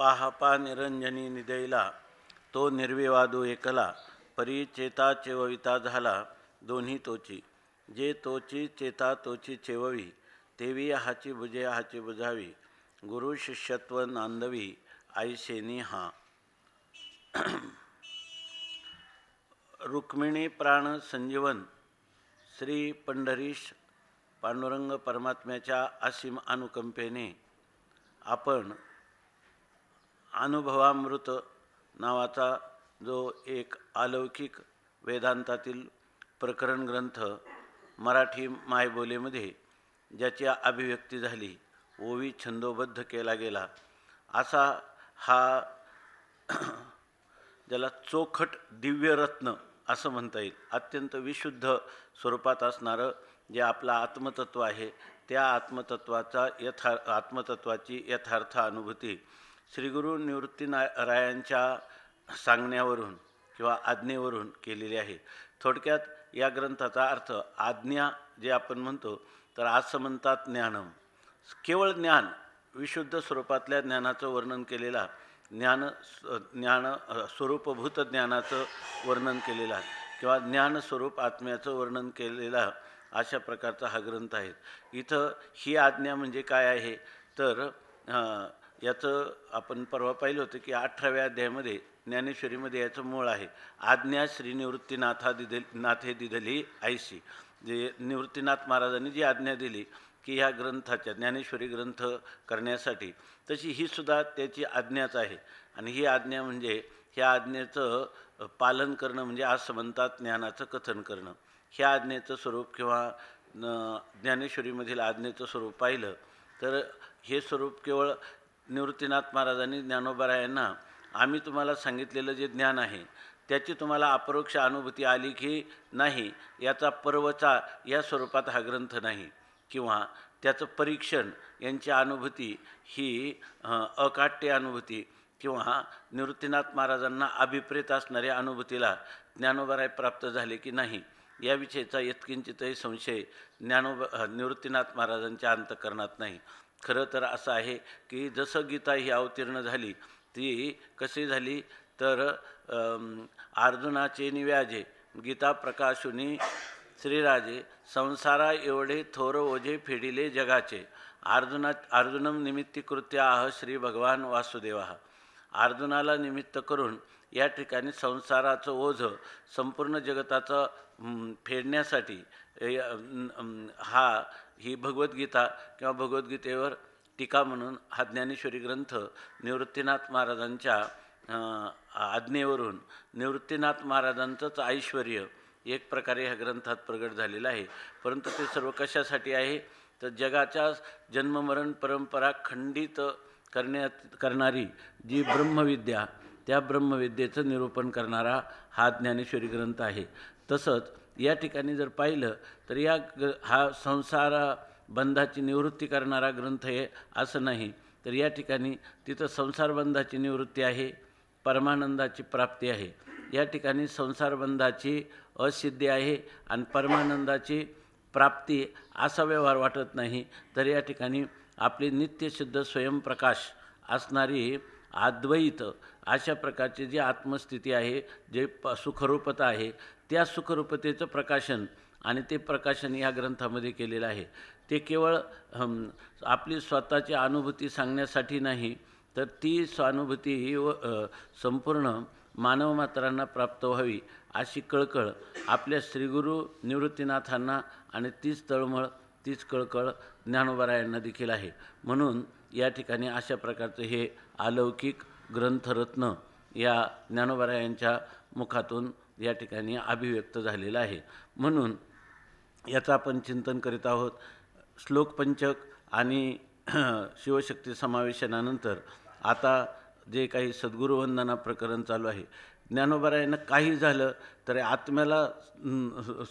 पाहपा निरंजनी निदैला तो निर्विवादो एकला परी चेता चेवविता झाला दोन्ही तोची जे तोची चेता तोची चेववी तेवी हाची बुजे हाची बुजावी गुरु शिष्यत्व नांदवी आईशेनी हा रुक्मिणी प्राण संजीवन श्री पंढरीश पांडुरंग परमात्म्याच्या असीम अनुकंपेने आपण अनुभवामृत नावाचा जो एक अलौकिक वेदांतातील प्रकरण ग्रंथ मराठी मायबोलीमध्ये ज्याची अभिव्यक्ती झाली ओवी छंदोबद्ध केला गेला असा हा ज्याला चोखट दिव्यरत्न असं म्हणता येईल अत्यंत विशुद्ध स्वरूपात असणारं जे आपलं आत्मतत्व आहे त्या आत्मतत्वाचा यथा आत्मतत्वाची यथार्थ अनुभूती श्रीगुरु निवृत्ती रायांच्या सांगण्यावरून किंवा आज्ञेवरून केलेली आहे थोडक्यात या ग्रंथाचा अर्थ आज्ञा जे आपण म्हणतो तर आज म्हणतात ज्ञानम केवळ ज्ञान विशुद्ध स्वरूपातल्या ज्ञानाचं वर्णन केलेला ज्ञान ज्ञान स्वरूपभूत ज्ञानाचं वर्णन केलेलं आहे किंवा ज्ञानस्वरूप आत्म्याचं वर्णन केलेला अशा प्रकारचा हा ग्रंथ आहे इथं ही आज्ञा म्हणजे काय आहे तर याचं आपण परवा पाहिलं होतं की अठराव्या अध्यायामध्ये ज्ञानेश्वरीमध्ये याचं मूळ आहे आज्ञा श्री निवृत्तीनाथा दिधल नाथे दिधली आयसी जे निवृत्तीनाथ महाराजांनी जी आज्ञा दिली की ह्या ग्रंथाच्या ज्ञानेश्वरी ग्रंथ करण्यासाठी तशी ही सुद्धा त्याची आज्ञाच आहे आणि ही आज्ञा म्हणजे ह्या आज्ञेचं पालन करणं म्हणजे आज ज्ञानाचं कथन करणं ह्या आज्ञेचं स्वरूप किंवा ज्ञानेश्वरीमधील आज्ञेचं स्वरूप पाहिलं तर हे स्वरूप केवळ निवृत्तीनाथ महाराजांनी ज्ञानोबरायांना आम्ही तुम्हाला सांगितलेलं जे ज्ञान आहे त्याची तुम्हाला अपरोक्ष अनुभूती आली की नाही याचा पर्वचा या स्वरूपात हा ग्रंथ नाही किंवा त्याचं परीक्षण यांची अनुभूती ही अकाट्य अनुभूती किंवा निवृत्तीनाथ महाराजांना अभिप्रेत असणाऱ्या अनुभूतीला ज्ञानोबराय प्राप्त झाले की नाही याविषयीचा इतकिंचितही संशय ज्ञानोब निवृत्तीनाथ महाराजांच्या अंतकरणात नाही खरं तर असं आहे की जसं गीता ही अवतीर्ण झाली ती कशी झाली तर अर्जुनाचे निव्याजे गीता प्रकाशुनी श्रीराजे संसारा एवढे थोर ओझे फेडिले जगाचे अर्जुना अर्जुनम निमित्तीकृत्या आह श्री भगवान वासुदेवा अर्जुनाला निमित्त करून या ठिकाणी संसाराचं ओझं संपूर्ण जगताचं फेडण्यासाठी हा ही भगवद्गीता किंवा भगवद्गीतेवर टीका म्हणून हा ज्ञानेश्वरी ग्रंथ निवृत्तीनाथ महाराजांच्या आज्ञेवरून निवृत्तीनाथ महाराजांचंच ऐश्वर एक प्रकारे ह्या ग्रंथात प्रगट झालेला आहे परंतु ते सर्व कशासाठी आहे तर जगाच्या जन्ममरण परंपरा खंडित करण्यात करणारी जी ब्रह्मविद्या त्या ब्रह्मविद्येचं निरूपण करणारा हा ज्ञानेश्वरी ग्रंथ आहे तसंच या ठिकाणी जर पाहिलं तर या हा संसार बंधाची निवृत्ती करणारा ग्रंथ आहे असं नाही तर या ठिकाणी तिथं संसारबंधाची निवृत्ती आहे परमानंदाची प्राप्ती आहे या ठिकाणी संसारबंधाची असिद्धी आहे आणि परमानंदाची प्राप्ती असा व्यवहार वाटत नाही तर या ठिकाणी आपली नित्यशुद्ध स्वयंप्रकाश असणारी अद्वैत अशा प्रकारची जी आत्मस्थिती आहे जे प सुखरूपता आहे त्या सुखरूपतेचं प्रकाशन आणि ते प्रकाशन या ग्रंथामध्ये केलेलं आहे ते केवळ आपली स्वतःची अनुभूती सांगण्यासाठी नाही तर ती स्वानुभूती ही व संपूर्ण मानवमात्रांना प्राप्त व्हावी अशी कळकळ आपल्या श्रीगुरू निवृत्तीनाथांना आणि तीच तळमळ तीच कळकळ ज्ञानोबरायांना देखील आहे म्हणून या ठिकाणी अशा प्रकारचं हे अलौकिक ग्रंथरत्न या ज्ञानोबरायांच्या मुखातून या ठिकाणी अभिव्यक्त झालेलं आहे म्हणून याचं आपण चिंतन करीत आहोत श्लोकपंचक आणि शिवशक्ती समावेशनानंतर आता जे काही सद्गुरुवंदना प्रकरण चालू आहे ज्ञानोबरायानं काही झालं तरी आत्म्याला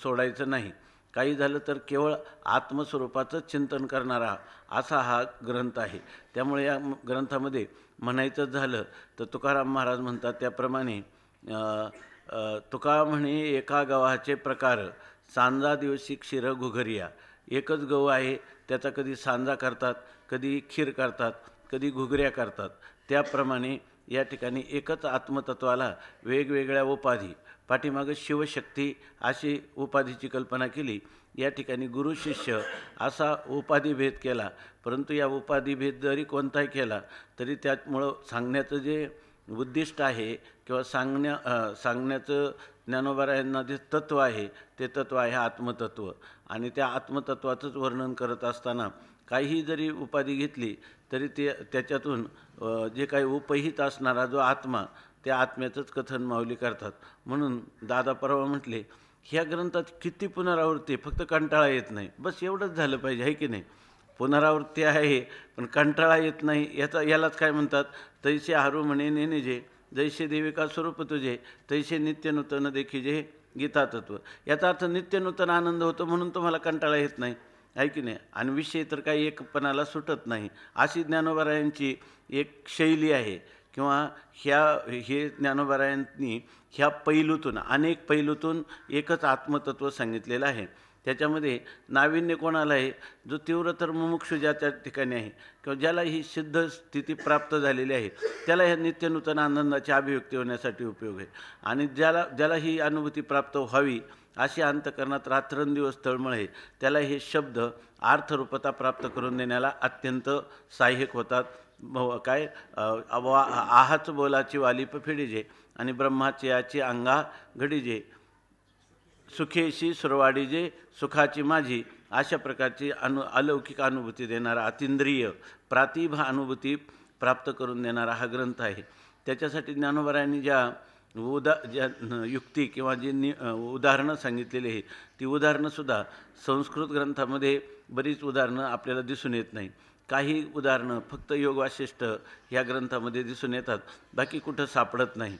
सोडायचं नाही काही झालं तर केवळ आत्मस्वरूपाचं चिंतन करणारा असा हा ग्रंथ आहे त्यामुळे या ग्रंथामध्ये म्हणायचंच झालं तर तुकाराम महाराज म्हणतात त्याप्रमाणे तुका म्हणे एका गव्हाचे प्रकार सांजा दिवशी क्षीर घुघरिया एकच गहू आहे त्याचा कधी सांजा करतात कधी खीर करतात कधी घुगऱ्या करतात त्याप्रमाणे या ठिकाणी एकच आत्मतत्वाला वेगवेगळ्या उपाधी पाठीमागं शिवशक्ती अशी उपाधीची कल्पना केली या ठिकाणी गुरु शिष्य असा उपाधिभेद केला परंतु या उपाधिभेद जरी कोणताही केला तरी त्यामुळं सांगण्याचं जे उद्दिष्ट आहे किंवा सांगण्या सांगण्याचं ज्ञानोबारायांना जे तत्व आहे ते तत्त्व आहे आत्मतत्व आणि त्या आत्मतत्वाचंच वर्णन करत असताना काहीही जरी उपाधी घेतली तरी ते त्याच्यातून जे काही उपहित असणारा जो आत्मा ते आत्म्याचंच कथन माऊली करतात म्हणून दादा परवा म्हटले ह्या ग्रंथात किती पुनरावृत्ती फक्त कंटाळा येत नाही बस एवढंच झालं पाहिजे आहे की नाही पुनरावृत्ती आहे पण कंटाळा येत नाही याचा यालाच काय म्हणतात तैसे हारू म्हणे नेने जे जैसे देविका स्वरूप तुझे तैसे नित्य नूतन देखी जे गीता तत्व याचा अर्थ नित्य नूतन आनंद होतो म्हणून तुम्हाला कंटाळा येत नाही आहे की नाही आणि विषय तर काही एकपणाला सुटत नाही अशी ज्ञानोबरायांची एक शैली आहे किंवा ह्या हे ज्ञानोबरायांनी ह्या पैलूतून अनेक पैलूतून एकच आत्मतत्व सांगितलेलं आहे त्याच्यामध्ये नाविन्य कोणाला आहे जो तीव्रतर तर ज्या ज्याच्या ठिकाणी आहे किंवा ज्याला ही सिद्ध स्थिती प्राप्त झालेली आहे त्याला ह्या नित्यनूतन आनंदाची अभिव्यक्ती होण्यासाठी उपयोग आहे आणि ज्याला ज्याला ही अनुभूती प्राप्त व्हावी अशी अंतकरणात रात्रंदिवस तळमळ आहे त्याला हे शब्द अर्थरूपता प्राप्त करून देण्याला अत्यंत सहाय्यक होतात काय आहाच बोलाची वाली फिडीजे आणि ब्रह्माची याची अंगा घडीजे सुखेशी सुरवाडीजे सुखाची माझी अशा प्रकारची अनु अलौकिक अनुभूती देणारा अतिंद्रिय प्रातिभा अनुभूती प्राप्त करून देणारा हा ग्रंथ आहे त्याच्यासाठी ज्ञानोबरांनी ज्या उदा ज्या युक्ती किंवा जी नि उदाहरणं सांगितलेली आहेत ती उदाहरणंसुद्धा संस्कृत ग्रंथामध्ये बरीच उदाहरणं आपल्याला दिसून येत नाही काही उदाहरणं फक्त योगवाशिष्ठ ह्या ग्रंथामध्ये दिसून येतात बाकी कुठं सापडत नाही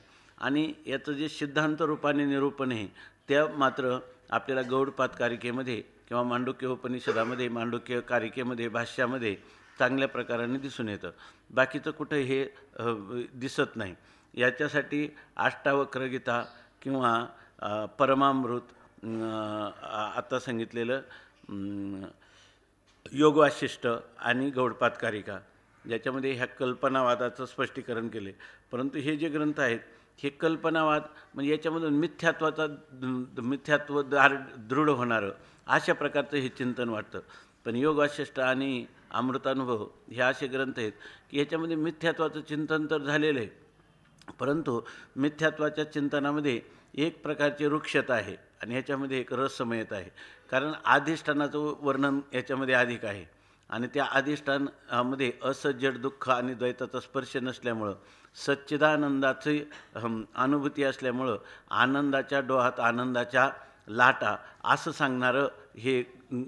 आणि याचं जे सिद्धांत रूपाने निरूपण आहे त्या मात्र आपल्याला गौडपात कारिकेमध्ये किंवा मांडुक्य उपनिषदामध्ये मांडुक्य कारिकेमध्ये भाष्यामध्ये चांगल्या प्रकाराने दिसून येतं बाकीचं कुठं हे दिसत नाही याच्यासाठी अष्टावक्रगीता किंवा परमामृत आता सांगितलेलं योगवाशिष्ट आणि गौडपातकारिका ज्याच्यामध्ये ह्या कल्पनावादाचं स्पष्टीकरण केले परंतु हे जे ग्रंथ आहेत हे कल्पनावाद म्हणजे याच्यामधून मिथ्यात्वाचा मिथ्यात्व दार दृढ होणारं अशा प्रकारचं हे चिंतन वाटतं पण योगवाशिष्ट आणि अमृतानुभव हे असे ग्रंथ आहेत की याच्यामध्ये मिथ्यात्वाचं चिंतन तर झालेलं आहे परंतु मिथ्यात्वाच्या चिंतनामध्ये एक प्रकारचे वृक्षता आहे आणि ह्याच्यामध्ये एक रसमयत आहे कारण अधिष्ठानाचं वर्णन याच्यामध्ये अधिक आहे आणि त्या अधिष्ठानामध्ये असज्जड दुःख आणि द्वैताचा स्पर्श नसल्यामुळं सच्चिदानंदाची अनुभूती असल्यामुळं आनंदाच्या डोहात आनंदाच्या लाटा असं सांगणारं हे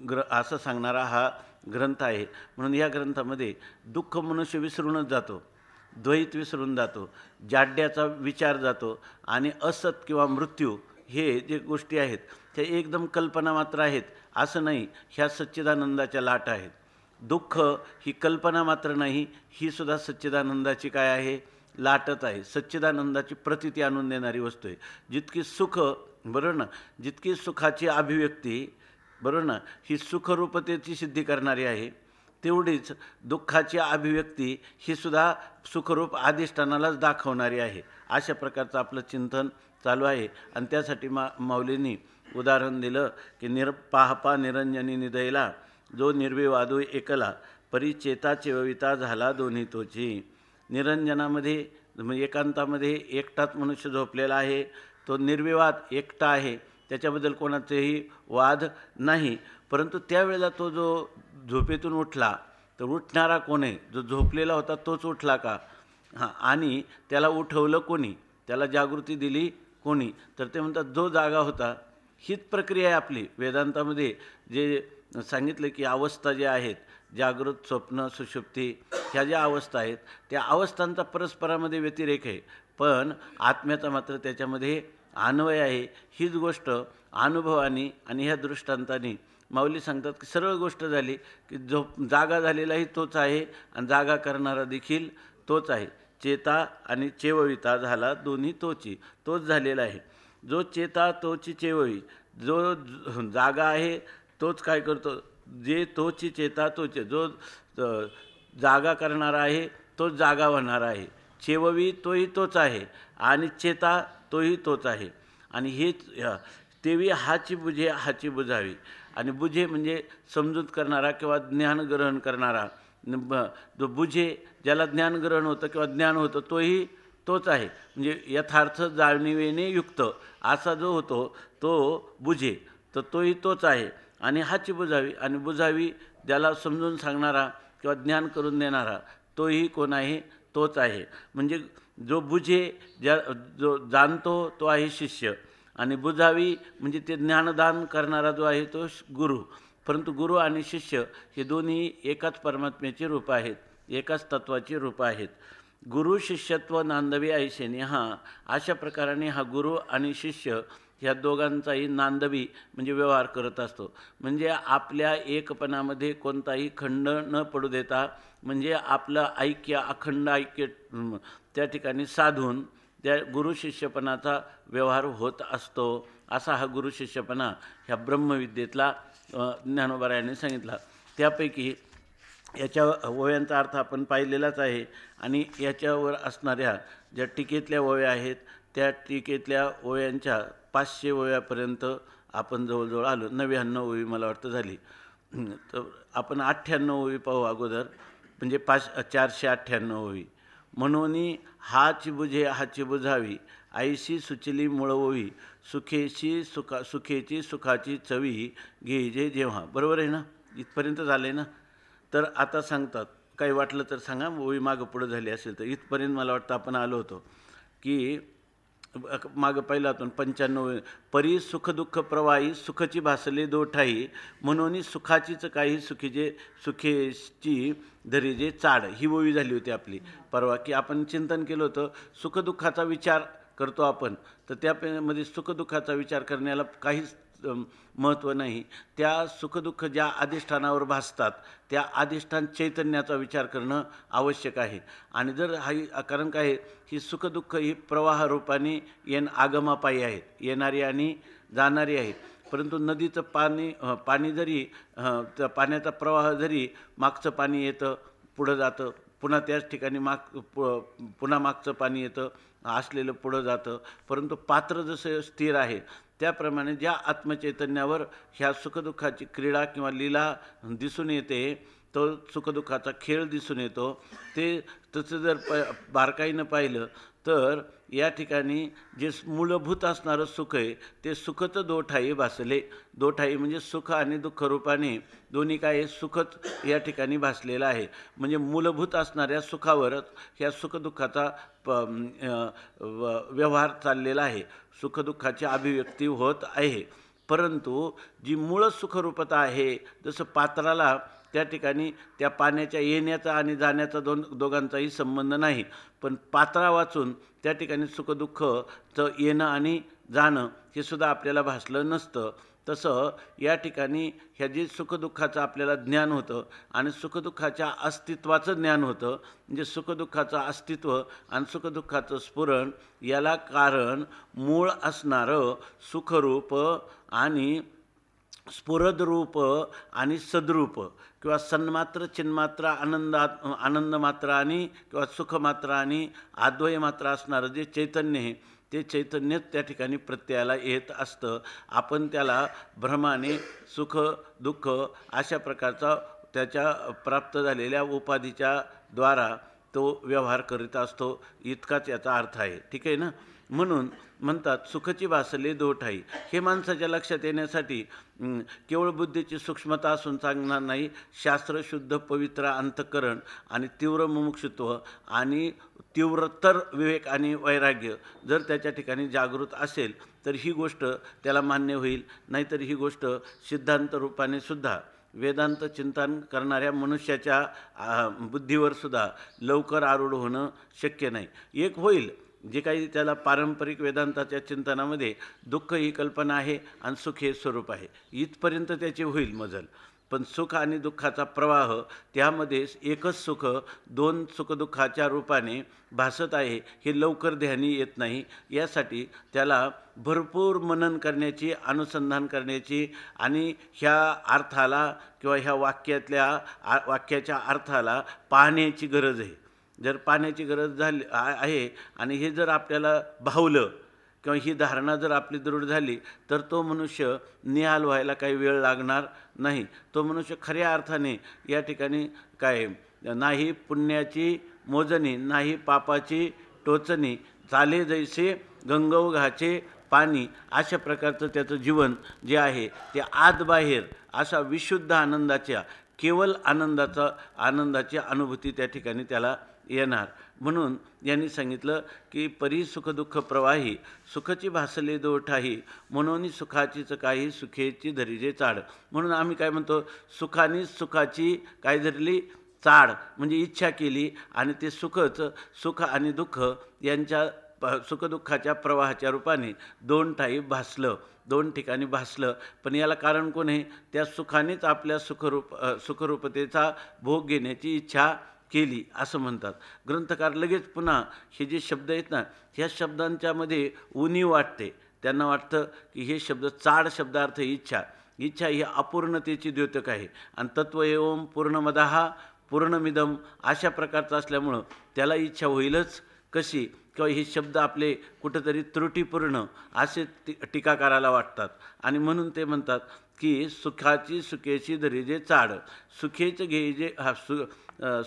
ग्र असं सांगणारा हा ग्रंथ आहे म्हणून या ग्रंथामध्ये दुःख मनुष्य विसरूनच जातो द्वैत विसरून जातो जाड्याचा विचार जातो आणि असत किंवा मृत्यू हे जे गोष्टी आहेत त्या एकदम कल्पना मात्र आहेत असं नाही ह्या सच्चिदानंदाच्या लाट आहेत दुःख ही कल्पना मात्र नाही ही सुद्धा सच्चिदानंदाची काय आहे लाटत आहे सच्चिदानंदाची प्रतिती आणून देणारी वस्तू आहे जितकी सुख बरोबर ना जितकी सुखाची अभिव्यक्ती बरोबर ना ही सुखरूपतेची सिद्धी करणारी आहे तेवढीच दुःखाची अभिव्यक्ती ही सुद्धा सुखरूप अधिष्ठानालाच दाखवणारी आहे अशा प्रकारचं आपलं चिंतन चालू आहे आणि त्यासाठी मा माऊलींनी उदाहरण दिलं की निर पाहपा निरंजनी निदयला जो निर्विवादू एकला परिचेताचे वविता झाला दोन्ही तोची निरंजनामध्ये म्हणजे एकांतामध्ये एकटाच मनुष्य झोपलेला आहे तो निर्विवाद एकटा आहे त्याच्याबद्दल कोणाचेही वाद नाही परंतु त्यावेळेला तो जो झोपेतून उठला तर उठणारा कोण आहे जो झोपलेला होता तोच उठला का हां आणि त्याला उठवलं कोणी त्याला जागृती दिली कोणी तर ते म्हणतात जो जागा होता हीच प्रक्रिया आहे आपली वेदांतामध्ये जे सांगितलं की अवस्था ज्या आहेत जागृत स्वप्न सुषुप्ती ह्या ज्या अवस्था आहेत त्या अवस्थांचा परस्परामध्ये व्यतिरेक आहे पण आत्म्याचा मात्र त्याच्यामध्ये अन्वय आहे हीच गोष्ट अनुभवानी आणि ह्या दृष्टांतानी माऊली सांगतात की सरळ गोष्ट झाली की जो जागा झालेलाही तोच आहे आणि जागा करणारा देखील तोच आहे चेता आणि चेवविता झाला दोन्ही तोची तोच झालेला आहे जो चेता तोची चेववी जो जागा आहे तोच काय करतो जे तोची चेता तोचे जो जागा करणारा आहे तोच जागा होणार आहे चेववी तोही तोच आहे आणि चेता तोही तोच आहे आणि हेच तेवी हाची बुझे हाची बुझावी आणि बुझे म्हणजे समजूत करणारा किंवा ज्ञान ग्रहण करणारा जो बुझे ज्याला ज्ञान ग्रहण होतं किंवा ज्ञान होतं तोही तोच आहे म्हणजे यथार्थ जाणिवेने युक्त असा जो होतो तो बुझे तर तोही तोच आहे आणि हाची बुझावी आणि बुझावी ज्याला समजून सांगणारा किंवा ज्ञान करून देणारा तोही कोण आहे तोच आहे म्हणजे जो बुझे ज्या जो जाणतो तो आहे शिष्य आणि बुझावी म्हणजे ते ज्ञानदान करणारा जो आहे तो गुरु परंतु गुरु आणि शिष्य हे दोन्ही एकाच परमात्म्याची रूप आहेत एकाच तत्वाची रूप आहेत गुरु शिष्यत्व नांदवी ऐशेने हा अशा प्रकाराने हा गुरु आणि शिष्य ह्या दोघांचाही नांदवी म्हणजे व्यवहार करत असतो म्हणजे आपल्या एकपणामध्ये कोणताही खंड न पडू देता म्हणजे आपलं ऐक्य अखंड ऐक्य त्या ठिकाणी साधून त्या गुरु शिष्यपणाचा व्यवहार होत असतो असा हा गुरु शिष्यपणा ह्या ब्रह्मविद्येतला ज्ञानोबरायाने सांगितला त्यापैकी याच्या ओव्यांचा अर्थ आपण पाहिलेलाच आहे आणि याच्यावर असणाऱ्या ज्या टीकेतल्या ओव्या आहेत त्या टीकेतल्या ओव्यांच्या पाचशे ओव्यापर्यंत आपण जवळजवळ आलो नव्याण्णव ओवी मला वाटतं झाली तर आपण अठ्ठ्याण्णव ओवी पाहू अगोदर म्हणजे पाच चारशे अठ्ठ्याण्णव ओवी मनोनी हाची बुझे हाची बुझावी आईशी सुचली मुळवी सुखेशी सुखा सुखेची सुखाची चवी घेजे जेव्हा बरोबर आहे ना इथपर्यंत झालं आहे ना तर आता सांगतात काही वाटलं तर सांगा ओवी मागं पुढं झाली असेल तर इथपर्यंत मला वाटतं आपण आलो होतो की माग पहिलातून पंच्याण्णव परी सुख दुःख प्रवाही सुखची भासले दोठाई म्हणून सुखाचीच काही सुखीचे सुखेची जे चाड ही बोवी झाली होती आपली परवा की आपण चिंतन केलं होतं सुखदुःखाचा विचार करतो आपण तर त्यामध्ये सुखदुःखाचा विचार करण्याला काहीच महत्त्व नाही त्या सुखदुःख ज्या अधिष्ठानावर भासतात त्या अधिष्ठान चैतन्याचा विचार करणं आवश्यक आहे आणि जर हाही कारण काय की सुखदुःख ही प्रवाह रूपाने येण आगमापायी आहेत येणारी आणि जाणारी आहेत परंतु नदीचं पाणी पाणी जरी पाण्याचा प्रवाह जरी मागचं पाणी येतं पुढं जातं पुन्हा त्याच ठिकाणी माग पुन्हा मागचं पाणी येतं असलेलं पुढं जातं परंतु पात्र जसं स्थिर आहे त्याप्रमाणे ज्या आत्मचैतन्यावर ह्या सुखदुःखाची क्रीडा किंवा लीला दिसून येते तो सुखदुःखाचा खेळ दिसून येतो ते तसं जर प बारकाईनं पाहिलं तर या ठिकाणी जे मूलभूत असणारं सुख आहे ते सुखच दोठाई भासले दोठाई म्हणजे सुख आणि दुःख रूपाने दोन्ही काय सुखच या ठिकाणी भासलेलं आहे म्हणजे मूलभूत असणाऱ्या सुखावरच ह्या सुखदुःखाचा प व्यवहार चाललेला आहे सुखदुःखाची अभिव्यक्ती होत आहे परंतु जी मूळ सुखरूपता आहे जसं पात्राला त्या ठिकाणी त्या पाण्याच्या येण्याचा आणि जाण्याचा दोन दोघांचाही संबंध नाही पण पात्रा वाचून त्या ठिकाणी सुखदुःखचं येणं आणि जाणं हे सुद्धा आपल्याला भासलं नसतं तसं या ठिकाणी ह्या जे सुखदुःखाचं आपल्याला ज्ञान होतं आणि सुखदुःखाच्या अस्तित्वाचं ज्ञान होतं म्हणजे सुखदुःखाचं अस्तित्व आणि सुखदुःखाचं स्फुरण याला कारण मूळ असणारं सुखरूप आणि स्फुरदरूप आणि सद्रूप किंवा सन्मात्र चिन्मात्र आनंदात आनंद मात्र आणि किंवा सुखमात्र आणि आद्वय मात्र असणारं जे चैतन्य आहे ते चैतन्यच त्या ठिकाणी प्रत्ययाला येत असतं आपण त्याला भ्रमाने सुख दुःख अशा प्रकारचा त्याच्या प्राप्त झालेल्या उपाधीच्या द्वारा तो व्यवहार करीत असतो इतकाच याचा अर्थ आहे ठीक आहे ना म्हणून म्हणतात सुखची भासले दोठाई हे माणसाच्या लक्षात येण्यासाठी केवळ बुद्धीची सूक्ष्मता असून सांगणार नाही शास्त्र शुद्ध पवित्र अंतकरण आणि तीव्र मुमुक्षुत्व आणि तीव्रतर विवेक आणि वैराग्य जर त्याच्या ठिकाणी जागृत असेल तर ही गोष्ट त्याला मान्य होईल नाहीतर ही गोष्ट सिद्धांत रूपाने सुद्धा वेदांत चिंतन करणाऱ्या मनुष्याच्या बुद्धीवर सुद्धा लवकर आरूढ होणं शक्य नाही एक होईल जे काही त्याला पारंपरिक वेदांताच्या चिंतनामध्ये दुःख ही कल्पना आहे आणि सुख हे स्वरूप आहे इथपर्यंत त्याची होईल मजल पण सुख आणि दुःखाचा प्रवाह त्यामध्ये एकच सुख दोन सुखदुःखाच्या रूपाने भासत आहे हे लवकर ध्यानी येत नाही यासाठी त्याला भरपूर मनन करण्याची अनुसंधान करण्याची आणि ह्या अर्थाला किंवा ह्या वाक्यातल्या वाक्याच्या अर्थाला पाहण्याची गरज आहे जर पाण्याची गरज झाली आहे आणि हे जर आपल्याला भावलं किंवा ही धारणा जर आपली दृढ झाली तर तो मनुष्य निहाल व्हायला काही वेळ लागणार नाही तो मनुष्य खऱ्या अर्थाने या ठिकाणी काय नाही पुण्याची मोजणी नाही पापाची टोचणी चाले जैसे गंगवघाचे पाणी अशा प्रकारचं त्याचं जीवन जे आहे ते आतबाहेर बाहेर अशा विशुद्ध आनंदाच्या केवळ आनंदाचा आनंदाची अनुभूती त्या ठिकाणी त्याला येणार म्हणून यांनी सांगितलं की परी सुखदुःख प्रवाही सुखची भासले दो ठाही म्हणून सुखाचीच काही सुखेची धरिजे चाड म्हणून आम्ही काय म्हणतो सुखाने सुखाची काय धरली चाड म्हणजे इच्छा केली आणि ते सुखच सुख आणि दुःख यांच्या प सुखदुःखाच्या प्रवाहाच्या रूपाने दोन ठाई भासलं दोन ठिकाणी भासलं पण याला कारण कोण आहे त्या सुखानेच आपल्या सुखरूप सुखरूपतेचा भोग घेण्याची इच्छा केली असं म्हणतात ग्रंथकार लगेच पुन्हा हे जे शब्द आहेत ना ह्या शब्दांच्यामध्ये उनी वाटते त्यांना वाटतं की हे शब्द चाड शब्दार्थ इच्छा इच्छा ही अपूर्णतेची द्योतक आहे आणि तत्व एवम हा पूर्णमिदम अशा प्रकारचं असल्यामुळं त्याला इच्छा होईलच कशी किंवा हे शब्द आपले कुठंतरी त्रुटीपूर्ण असे टीकाकाराला वाटतात आणि म्हणून ते म्हणतात की सुखाची सुखेची धरिजे चाड सुखेच घेजे हा सु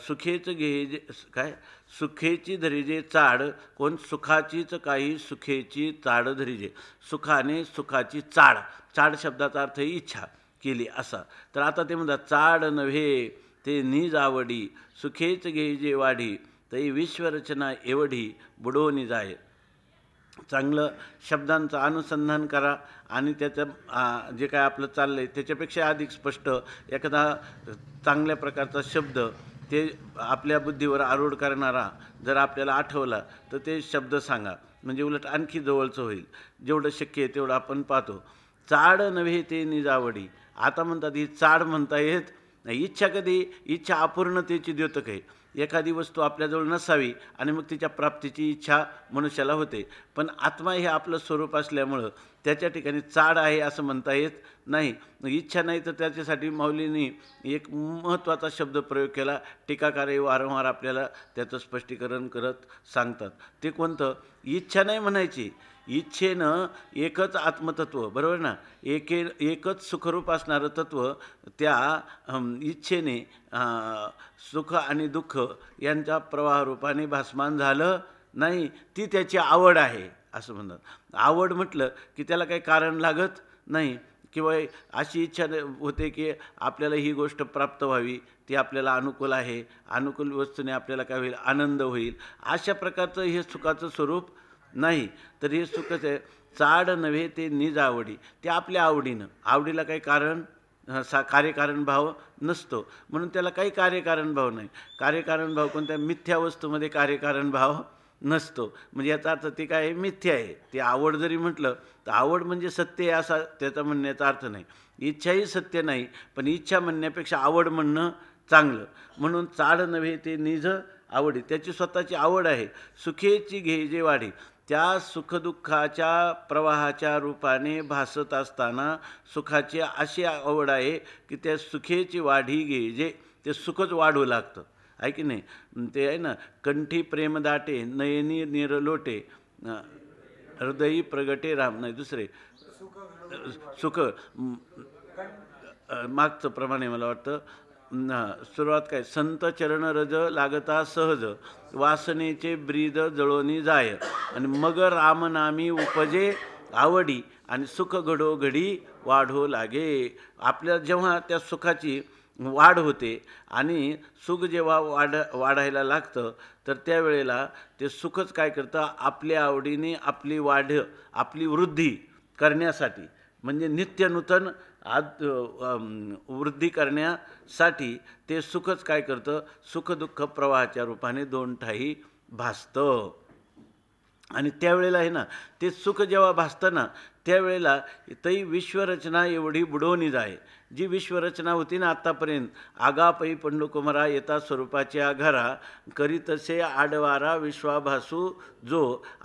सुखेच घेजे काय सुखेची धरीजे चाड कोण सुखाचीच काही सुखेची चाड धरिजे सुखाने सुखाची चाड चाड शब्दाचा अर्थ इच्छा केली असा तर आता ते म्हणतात चाड नव्हे ते निज आवडी सुखेच घेजे वाढी तई विश्वरचना एवढी बुडोनी जाय चांगलं शब्दांचं अनुसंधान करा आणि त्याचं जे काय आपलं चाललं आहे त्याच्यापेक्षा अधिक स्पष्ट एखादा चांगल्या प्रकारचा शब्द ते आपल्या बुद्धीवर आरूढ करणारा जर आपल्याला आठवला तर ते शब्द सांगा म्हणजे उलट आणखी जवळचं होईल जेवढं शक्य आहे तेवढं आपण पाहतो चाड नव्हे ते निजावडी आता म्हणतात ही चाड म्हणता येत नाही इच्छा कधी इच्छा अपूर्णतेची द्योतक आहे एखादी वस्तू आपल्याजवळ नसावी आणि मग तिच्या प्राप्तीची इच्छा मनुष्याला होते पण आत्मा हे आपलं स्वरूप असल्यामुळं त्याच्या ठिकाणी चाड आहे असं म्हणता येत नाही इच्छा नाही तर त्याच्यासाठी माऊलीने एक महत्त्वाचा शब्द प्रयोग केला टीकाकारही वारंवार आपल्याला त्याचं स्पष्टीकरण करत सांगतात ते कोणतं इच्छा नाही म्हणायची इच्छेनं एकच आत्मतत्व बरोबर ना एके एकच सुखरूप असणारं तत्व त्या इच्छेने सुख आणि दुःख यांच्या प्रवाहरूपाने भासमान झालं नाही ती त्याची आवड आहे असं म्हणतात आवड म्हटलं की त्याला काही कारण लागत नाही किंवा अशी इच्छा होते की आपल्याला ही गोष्ट प्राप्त व्हावी ती आपल्याला अनुकूल आहे अनुकूल वस्तूने आपल्याला काय होईल आनंद होईल अशा प्रकारचं हे सुखाचं स्वरूप नाही तर हे सुखच आहे चाड नव्हे ते निज आवडी ते आपल्या आवडीनं आवडीला काही कारण सा कार्यकारण भाव नसतो म्हणून त्याला काही कार्यकारण भाव नाही कार्यकारण भाव कोणत्या मिथ्या वस्तूमध्ये कार्यकारण भाव नसतो म्हणजे याचा अर्थ ते काय मिथ्य आहे ते आवड जरी म्हटलं तर आवड म्हणजे सत्य आहे असा त्याचा म्हणण्याचा अर्थ नाही इच्छाही सत्य नाही पण इच्छा म्हणण्यापेक्षा आवड म्हणणं चांगलं म्हणून चाड नव्हे ते निज आवडी त्याची स्वतःची आवड आहे सुखेची घे जे वाढी त्या सुखदुःखाच्या प्रवाहाच्या रूपाने भासत असताना सुखाची अशी आवड आहे की त्या सुखेची वाढी घे जे ते सुखच वाढू लागतं आहे की नाही ते आहे ना कंठी प्रेम दाटे नयनी निरलोटे हृदयी प्रगटे राम नाही दुसरे सुख मागचं प्रमाणे मला वाटतं सुरुवात काय संत चरण रज लागता सहज वासनेचे ब्रीद जळोनी जाय आणि मग रामनामी उपजे आवडी आणि सुख घडोघडी वाढो लागे आपल्या जेव्हा त्या सुखाची वाढ होते आणि सुख जेव्हा वाढ वाढायला लागतं तर त्यावेळेला ते सुखच काय करतं आपल्या आवडीने आपली वाढ आपली वृद्धी करण्यासाठी म्हणजे नित्यनूतन आद वृद्धी करण्यासाठी ते सुखच काय करतं सुखदुःख प्रवाहाच्या रूपाने दोन ठाई भासतं आणि त्यावेळेला आहे ना ते सुख जेव्हा भासतं ना त्यावेळेला तई विश्वरचना एवढी बुडवणी जाय जी विश्वरचना होती ना आत्तापर्यंत आगापई पंडुकुमारा येता स्वरूपाची आघारा करीतसे आडवारा विश्वाभासू जो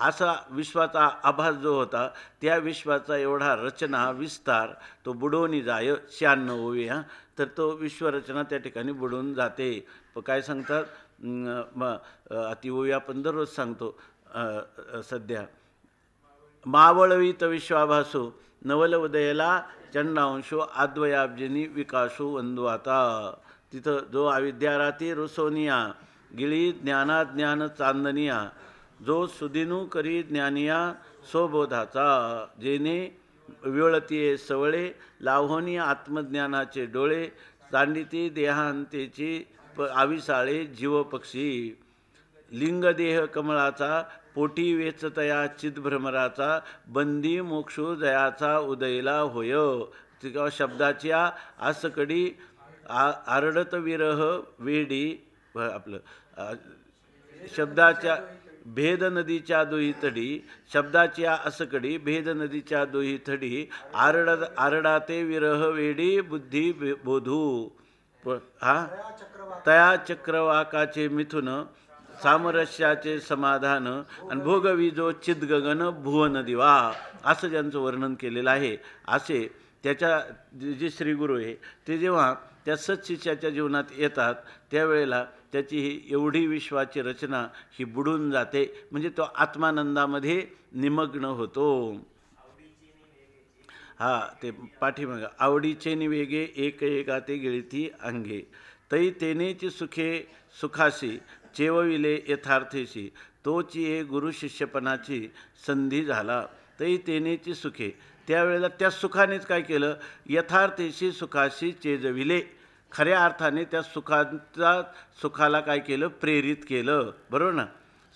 असा विश्वाचा आभास जो होता त्या विश्वाचा एवढा रचना विस्तार तो बुडवणी जाय शहाण्णव ओवी हां तर तो विश्वरचना त्या ठिकाणी बुडून जाते काय सांगतात ती आपण दररोज सांगतो सध्या मावळवीत विश्वाभासू नवल उदयला चंडांशो आद्वयाब्जिनी विकासो वंदुवाता तिथं जो अविद्याराती रुसोनिया गिळी ज्ञानाज्ञान चांदनिया जो सुदिनू करी ज्ञानिया सोबोधाचा जेने विळतीये सवळे लाहोनी आत्मज्ञानाचे डोळे चांडिती देहांतेची प आविसाळे जीवपक्षी लिंगदेह कमळाचा पोटी वेचतया चिदभ्रमराचा बंदी मोक्षोदयाचा उदयला होय किंवा शब्दाच्या आसकडी आ आरडत विरह वेडी आपलं शब्दाच्या भेद नदीच्या तडी शब्दाच्या असकडी भेद नदीच्या थडी आरड आरडाते विरह वेडी बुद्धी बोधू हा तया चक्रवाकाचे मिथुन सामरस्याचे समाधान आणि जो चिदगगन भुवन दिवा असं ज्यांचं वर्णन केलेलं आहे असे त्याच्या जे श्रीगुरु आहे ते जेव्हा त्या सत्शिष्याच्या जीवनात येतात त्यावेळेला त्याची ही एवढी विश्वाची रचना ही बुडून जाते म्हणजे तो आत्मानंदामध्ये निमग्न होतो हा ते पाठीमाग आवडीचे निवेगे एक एका ते गिळती अंगे तई तेनेची सुखे सुखाशी चेवविले यथार्थेशी तोची हे गुरु शिष्यपणाची संधी झाला तरी तेनेची सुखे त्यावेळेला त्या सुखानेच काय केलं यथार्थेशी सुखाशी चेजविले खऱ्या अर्थाने त्या सुखाचा सुखाला काय केलं प्रेरित केलं बरोबर ना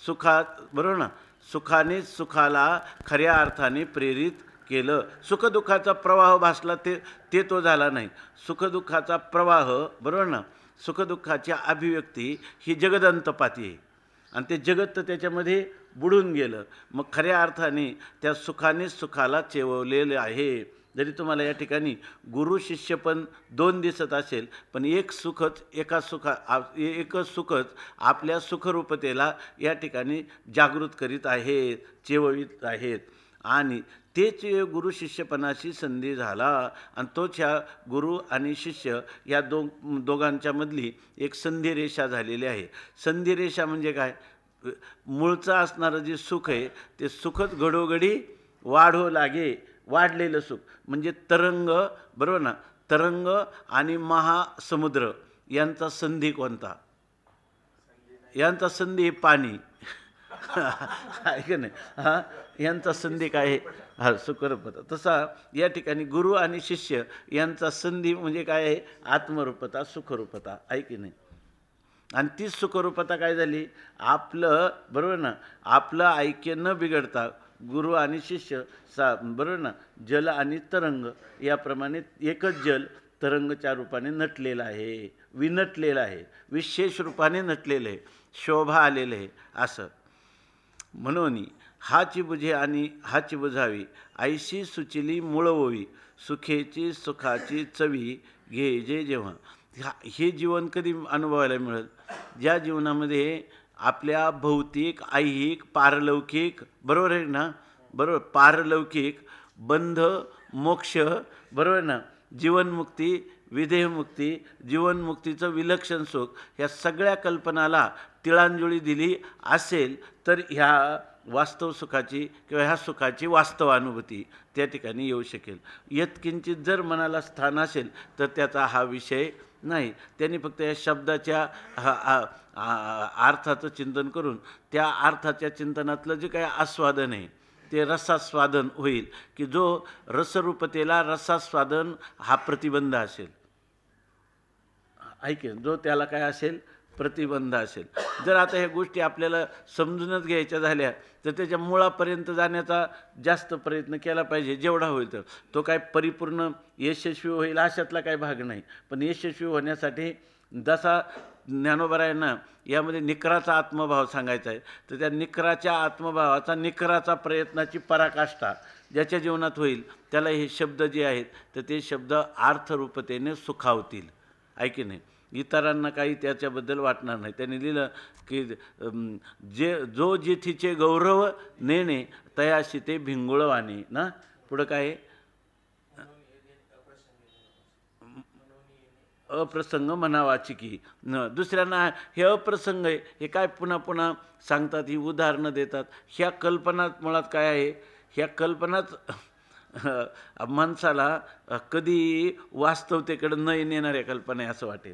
सुखा बरोबर ना सुखानेच सुखाला खऱ्या अर्थाने प्रेरित केलं सुखदुःखाचा प्रवाह भासला ते ते तो झाला नाही सुखदुःखाचा प्रवाह बरोबर ना सुखदुःखाची अभिव्यक्ती ही जगदंतपाती आहे आणि ते जगत तर त्याच्यामध्ये बुडून गेलं मग खऱ्या अर्थाने त्या सुखाने सुखाला चेवलेलं आहे जरी तुम्हाला या ठिकाणी गुरु शिष्य पण दोन दिसत असेल पण एक सुखच एका सुखा एक एकच सुखच आपल्या सुखरूपतेला या ठिकाणी जागृत करीत आहेत चेवळीत आहेत आणि तेच गुरु शिष्यपणाशी संधी झाला आणि तोच ह्या गुरु आणि शिष्य या दो दोघांच्यामधली एक संधीरेषा झालेली आहे संधीरेषा म्हणजे काय मूळचं असणारं जे सुख आहे ते सुखच घडोघडी वाढो लागे वाढलेलं सुख म्हणजे तरंग बरोबर ना तरंग आणि महासमुद्र यांचा संधी कोणता यांचा संधी पाणी आहे नाही हा यांचा संधी काय हा सुखरूपता तसा या ठिकाणी गुरु आणि शिष्य यांचा संधी म्हणजे काय आहे आत्मरूपता सुखरूपता आहे की नाही आणि तीच सुखरूपता काय झाली आपलं बरोबर ना आपलं ऐक्य न बिघडता गुरु आणि शिष्य सा बरोबर ना जल आणि तरंग याप्रमाणे एकच जल तरंगच्या रूपाने नटलेलं आहे विनटलेलं आहे विशेष रूपाने नटलेलं आहे शोभा आलेलं आहे असं म्हणून हाची बुझे आणि हाची बुझावी आईशी सुचिली मुळववी सुखेची सुखाची चवी घे जे जेव्हा हे जीवन कधी अनुभवायला मिळेल ज्या जीवनामध्ये आपल्या भौतिक ऐहिक पारलौकिक बरोबर आहे ना बरोबर पारलौकिक बंध मोक्ष बरोबर ना जीवनमुक्ती विधेयमुक्ती जीवनमुक्तीचं विलक्षण सुख ह्या सगळ्या कल्पनाला तिळांजुळी दिली असेल तर ह्या वास्तव सुखाची किंवा ह्या सुखाची वास्तव अनुभूती त्या ठिकाणी येऊ शकेल यत्किंचित जर मनाला स्थान असेल तर त्याचा हा विषय नाही त्यांनी फक्त या शब्दाच्या अर्थाचं चिंतन करून त्या अर्थाच्या चिंतनातलं जे काही आस्वादन आहे ते रसास्वादन होईल की जो रसरूपतेला रसास्वादन हा प्रतिबंध असेल ऐकेन जो त्याला काय असेल प्रतिबंध असेल जर आता ह्या गोष्टी आपल्याला समजूनच घ्यायच्या झाल्या तर त्याच्या मुळापर्यंत जाण्याचा जास्त प्रयत्न केला पाहिजे जेवढा होईल तर तो काय परिपूर्ण यशस्वी होईल अशातला काही भाग नाही पण यशस्वी होण्यासाठी जसा ज्ञानोबरायांना यामध्ये निकराचा आत्मभाव सांगायचा आहे तर त्या निकराच्या आत्मभावाचा निकराचा प्रयत्नाची पराकाष्ठा ज्याच्या जीवनात होईल त्याला हे शब्द जे आहेत तर ते शब्द अर्थरूपतेने सुखावतील ऐकी नाही इतरांना काही त्याच्याबद्दल वाटणार नाही त्यांनी लिहिलं की जे जो जिथीचे गौरव नेणे तयाशी ते भिंगुळवाणी ना पुढं काय अप्रसंग म्हणावाची की न दुसऱ्यांना हे अप्रसंग आहे हे काय पुन्हा पुन्हा सांगतात ही उदाहरणं देतात ह्या कल्पनात मुळात काय आहे ह्या कल्पनाच माणसाला कधी वास्तवतेकडं न येणाऱ्या कल्पना आहे असं वाटेल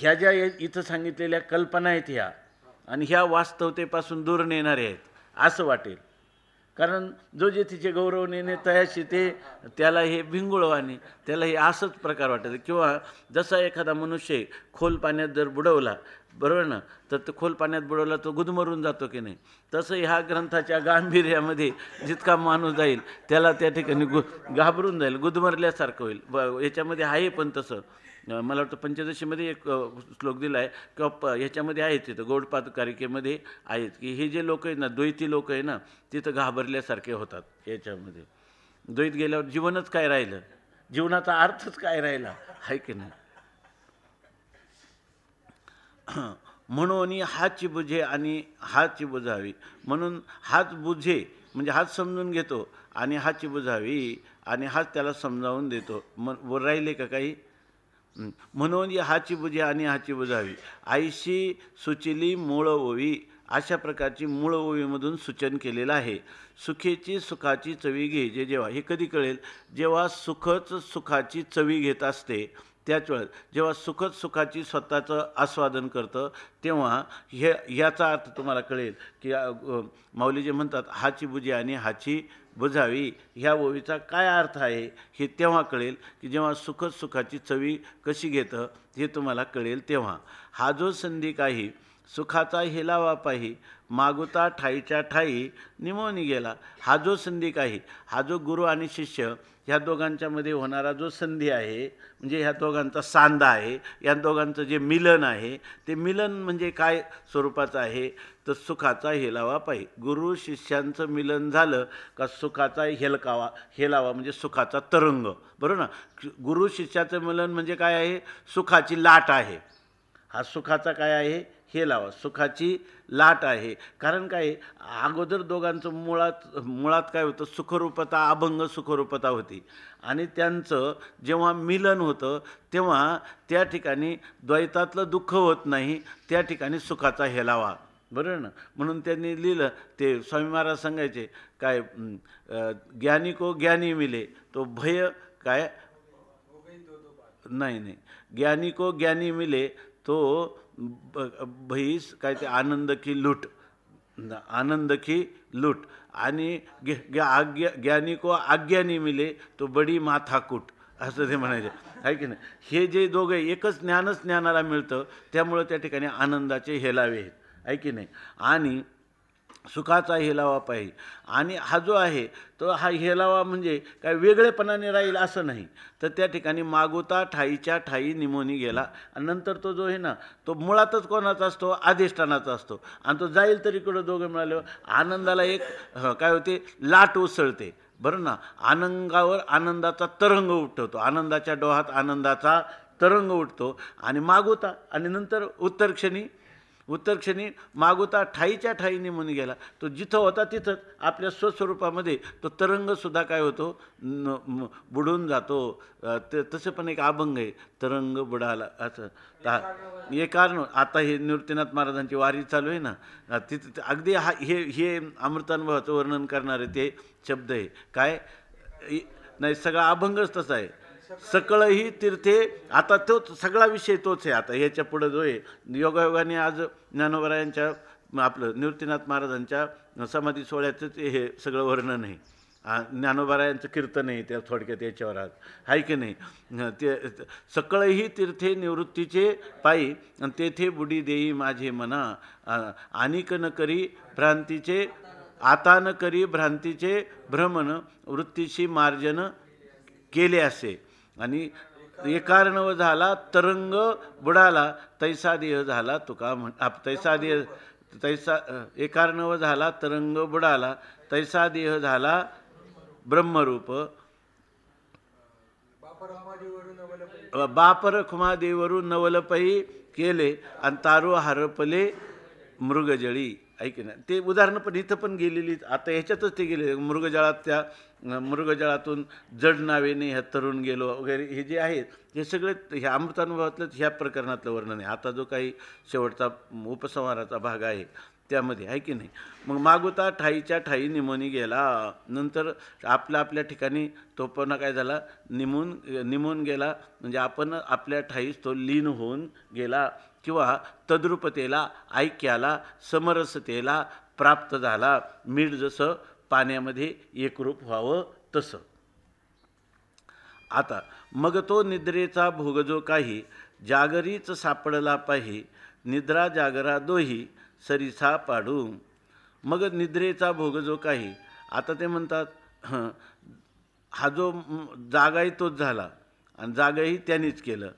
ह्या ज्या इथं सांगितलेल्या कल्पना आहेत ह्या आणि ह्या वास्तवतेपासून दूर नेणाऱ्या आहेत असं वाटेल कारण जो जे तिचे गौरव नेणे तयाशी ते त्याला हे भिंगुळवाने त्याला हे असंच प्रकार वाटत किंवा जसा एखादा मनुष्य खोल पाण्यात जर बुडवला बरोबर ना तर तो खोल पाण्यात बुडवला तो गुदमरून जातो की नाही तसं ह्या ग्रंथाच्या गांभीर्यामध्ये जितका माणूस जाईल त्याला त्या ठिकाणी गु घाबरून जाईल गुदमरल्यासारखं होईल ब याच्यामध्ये आहे पण तसं मला वाटतं पंचदशीमध्ये एक श्लोक दिला आहे किंवा प ह्याच्यामध्ये आहेत तिथं गोडपात आहेत की हे जे लोक आहेत ना द्वैती लोक आहे ना तिथं घाबरल्यासारखे होतात याच्यामध्ये द्वैत गेल्यावर जीवनच काय राहिलं जीवनाचा अर्थच काय राहिला आहे की नाही म्हणून हाची बुझे आणि हाची बुजावी म्हणून हाच बुझे म्हणजे हाच समजून घेतो आणि हाची बुजावी आणि हाच त्याला समजावून देतो मग वर राहिले का काही म्हणून हाची बुजे आणि हाची बुजावी आईशी सुचिली मूळ ओवी अशा प्रकारची मूळ ओवीमधून सूचन केलेलं आहे सुखेची सुखाची चवी घे जे जेव्हा हे कधी कळेल जेव्हा सुखच सुखाची चवी घेत असते त्याच वेळेस जेव्हा सुखद सुखाची स्वतःचं आस्वादन करतं तेव्हा हे याचा अर्थ तुम्हाला कळेल की माऊली जे म्हणतात हाची बुजी आणि हाची बुझावी ह्या ओवीचा काय अर्थ आहे हे तेव्हा कळेल की जेव्हा सुखद सुखाची चवी कशी घेतं हे तुम्हाला कळेल तेव्हा हा जो संधी काही सुखाचा हेलावा पाही मागुता ठाईच्या ठाई निमवून गेला हा जो संधी काही हा जो गुरु आणि शिष्य ह्या दोघांच्यामध्ये होणारा जो संधी आहे म्हणजे ह्या दोघांचा सांधा आहे या दोघांचं जे मिलन आहे ते मिलन म्हणजे काय स्वरूपाचं आहे तर सुखाचा हेलावा पाहिजे गुरु शिष्यांचं मिलन झालं का सुखाचा हेलकावा हेलावा म्हणजे सुखाचा तरंग बरोबर ना गुरु शिष्याचं मिलन म्हणजे काय आहे सुखाची लाट आहे हा सुखाचा काय आहे हे लावा सुखाची लाट आहे कारण काय अगोदर दोघांचं मुळात मुळात काय होतं सुखरूपता अभंग सुखरूपता होती आणि त्यांचं जेव्हा मिलन होतं तेव्हा त्या ठिकाणी द्वैतातलं दुःख होत नाही त्या ठिकाणी सुखाचा हेलावा बरोबर ना म्हणून त्यांनी लिहिलं ते स्वामी महाराज सांगायचे काय ज्ञानी को ज्ञानी मिले तो भय काय हो नाही नाही ज्ञानी को ज्ञानी मिले तो भैस काय ते आनंद की लूट आनंद की लूट आणि आज्ञा ज्ञानी को आज्ञानी मिले तो बडी माथाकूट असं ते म्हणायचे आहे की नाही हे जे दोघे एकच ज्ञानच ज्ञानाला मिळतं त्यामुळं त्या ठिकाणी आनंदाचे हेलावे आहेत आहे की नाही आणि सुखाचा हेलावा पाहिजे आणि हा जो आहे तो हा हेलावा म्हणजे काय वेगळेपणाने राहील असं नाही तर त्या ठिकाणी मागोता ठाईच्या ठाई निमोनी गेला आणि नंतर तो जो आहे ना तो मुळातच कोणाचा असतो अधिष्ठानाचा असतो आणि तो जाईल तरीकडं दोघं मिळाल्यावर आनंदाला एक काय होते लाट उसळते बरं ना आनंदावर आनंदाचा तरंग उठवतो आनंदाच्या डोहात आनंदाचा तरंग उठतो आणि मागवता आणि नंतर उत्तरक्षणी उत्तरक्षणी मागुता ठाईच्या ठाईने म्हणून गेला तो जिथं होता तिथं आपल्या स्वस्वरूपामध्ये तो तरंगसुद्धा काय होतो बुडून जातो तसे पण एक अभंग आहे तरंग बुडाला असं हे कारण आता हे निवृत्तीनाथ महाराजांची वारी चालू आहे ना तिथं अगदी हा हे हे अमृतानुभवाचं वर्णन करणारे ते शब्द आहे काय नाही सगळा अभंगच तसा आहे सकळही तीर्थे आता तोच सगळा विषय तोच आहे आता ह्याच्या पुढं जो आहे योगायोगाने आज ज्ञानोबरायांच्या आपलं निवृत्तीनाथ महाराजांच्या समाधी सोहळ्याचंच हे सगळं वर्णन आहे रायांचं कीर्तन आहे त्या थोडक्यात याच्यावर आज आहे की नाही ते सकळही तीर्थे निवृत्तीचे पायी तेथे बुडी देई माझे मना आणिक न करी भ्रांतीचे आता न करी भ्रांतीचे भ्रमण वृत्तीशी मार्जन केले असे आणि एकारनव झाला तरंग बुडाला तैसा देह झाला तुका म्हण आप तैसा देह तैसा एकारनव झाला तरंग बुडाला तैसा देह झाला ब्रह्मरूप बापर खुमादेवरू नवलपई केले आणि तारू हरपले मृगजळी ऐक ना नाही ते उदाहरणं पण इथं पण गेलेली आता ह्याच्यातच ते गेले मृगजळात त्या मृगजळातून जड नावेने ह्या तरुण गेलो वगैरे हे जे आहेत हे सगळे ह्या अमृतानुभवातलंच ह्या प्रकरणातलं वर्णन आहे आता जो काही शेवटचा उपसंहाराचा भाग आहे त्यामध्ये आहे की नाही मग मागवता ठाईच्या ठाई निमोनी गेला नंतर आपल्या आपल्या ठिकाणी तो पण काय झाला निमून निमून गेला म्हणजे आपण आपल्या ठाईस तो लीन होऊन गेला किंवा तद्रुपतेला ऐक्याला समरसतेला प्राप्त झाला मीठ जसं पाण्यामध्ये एकरूप व्हावं तसं आता मग तो निद्रेचा भोग जो काही जागरीच सापडला पाहि निद्रा जागरा दोही सरीसा पाडू मग निद्रेचा भोग जो काही आता ते म्हणतात हा जो जागाही तोच झाला आणि जागाही त्यानेच केलं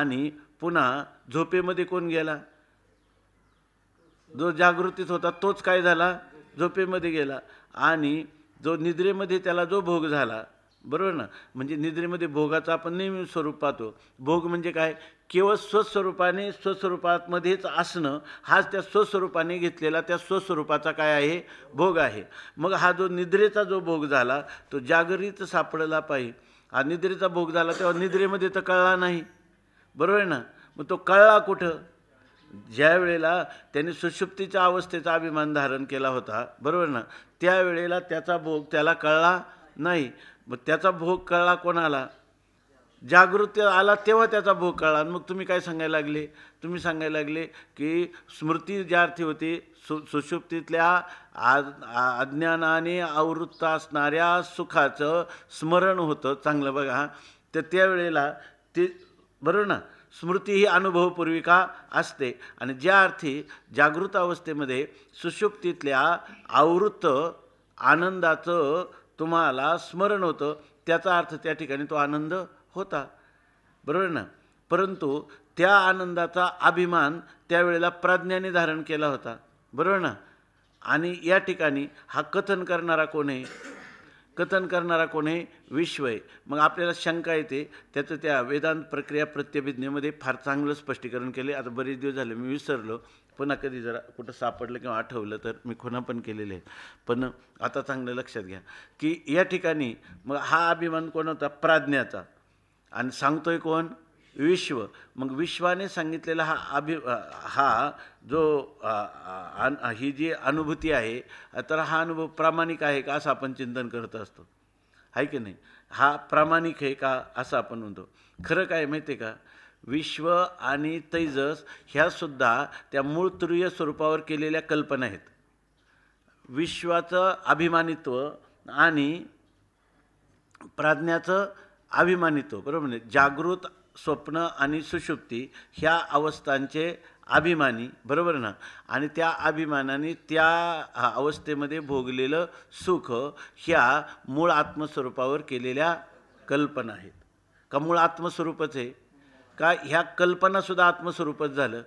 आणि पुन्हा झोपेमध्ये कोण गेला जो जागृतीत होता तोच काय झाला झोपेमध्ये गेला आणि जो निद्रेमध्ये त्याला जो भोग झाला बरोबर ना म्हणजे निद्रेमध्ये भोगाचा आपण नेहमी स्वरूप पाहतो भोग म्हणजे काय केवळ स्वस्वरूपाने स्वस्वरूपामध्येच असणं हाच त्या स्वस्वरूपाने घेतलेला त्या स्वस्वरूपाचा काय आहे भोग आहे मग हा जो निद्रेचा जो भोग झाला तो जागरीत सापडला पाहिजे हा निद्रेचा भोग झाला तेव्हा निद्रेमध्ये तर कळला नाही बरोबर आहे ना मग तो कळला कुठं ज्या वेळेला त्याने सुषुप्तीच्या अवस्थेचा अभिमान धारण केला होता बरोबर ना त्यावेळेला त्याचा भोग त्याला कळला नाही मग त्याचा भोग कळला कोणाला जागृत आला तेव्हा त्याचा भोग कळला मग तुम्ही काय सांगायला लागले तुम्ही सांगायला लागले की स्मृती ज्या अर्थी होती सु सुषुप्तीतल्या अज्ञानाने आवृत्त असणाऱ्या सुखाचं स्मरण होतं चांगलं बघा तर त्यावेळेला ते बरोबर ना स्मृती ही अनुभवपूर्विका असते आणि ज्या अर्थी जागृत अवस्थेमध्ये सुषुप्तीतल्या आवृत्त आनंदाचं तुम्हाला स्मरण होतं त्याचा अर्थ त्या ठिकाणी तो आनंद होता बरोबर ना परंतु त्या आनंदाचा अभिमान त्यावेळेला प्राज्ञाने धारण केला होता बरोबर ना आणि या ठिकाणी हा कथन करणारा कोण आहे कथन करणारा कोण आहे विश्व आहे मग आपल्याला शंका येते त्याचं त्या वेदांत प्रक्रिया प्रत्यभिज्ञेमध्ये फार चांगलं स्पष्टीकरण केले आता बरेच दिवस झाले मी विसरलो पुन्हा कधी जरा कुठं सापडलं किंवा आठवलं तर मी खुणा पण केलेले आहेत पण आता चांगलं लक्षात घ्या की या ठिकाणी मग हा अभिमान कोण होता प्राज्ञाचा आणि सांगतोय कोण विश्व मग विश्वाने सांगितलेला हा अभि हा जो ही जी अनुभूती आहे तर हा अनुभव प्रामाणिक आहे का असं आपण चिंतन करत असतो आहे की नाही हा प्रामाणिक आहे का असं आपण म्हणतो खरं काय माहिती आहे का विश्व आणि तैजस ह्यासुद्धा त्या मूळ तृय स्वरूपावर केलेल्या कल्पना आहेत विश्वाचं अभिमानित्व आणि प्राज्ञाचं अभिमानित्व बरोबर म्हणजे जागृत स्वप्न आणि सुषुप्ती ह्या अवस्थांचे अभिमानी बरोबर ना आणि त्या अभिमानाने त्या अवस्थेमध्ये भोगलेलं सुख ह्या मूळ आत्मस्वरूपावर केलेल्या कल्पना आहेत का मूळ आत्मस्वरूपच आहे का ह्या कल्पनासुद्धा आत्मस्वरूपच झालं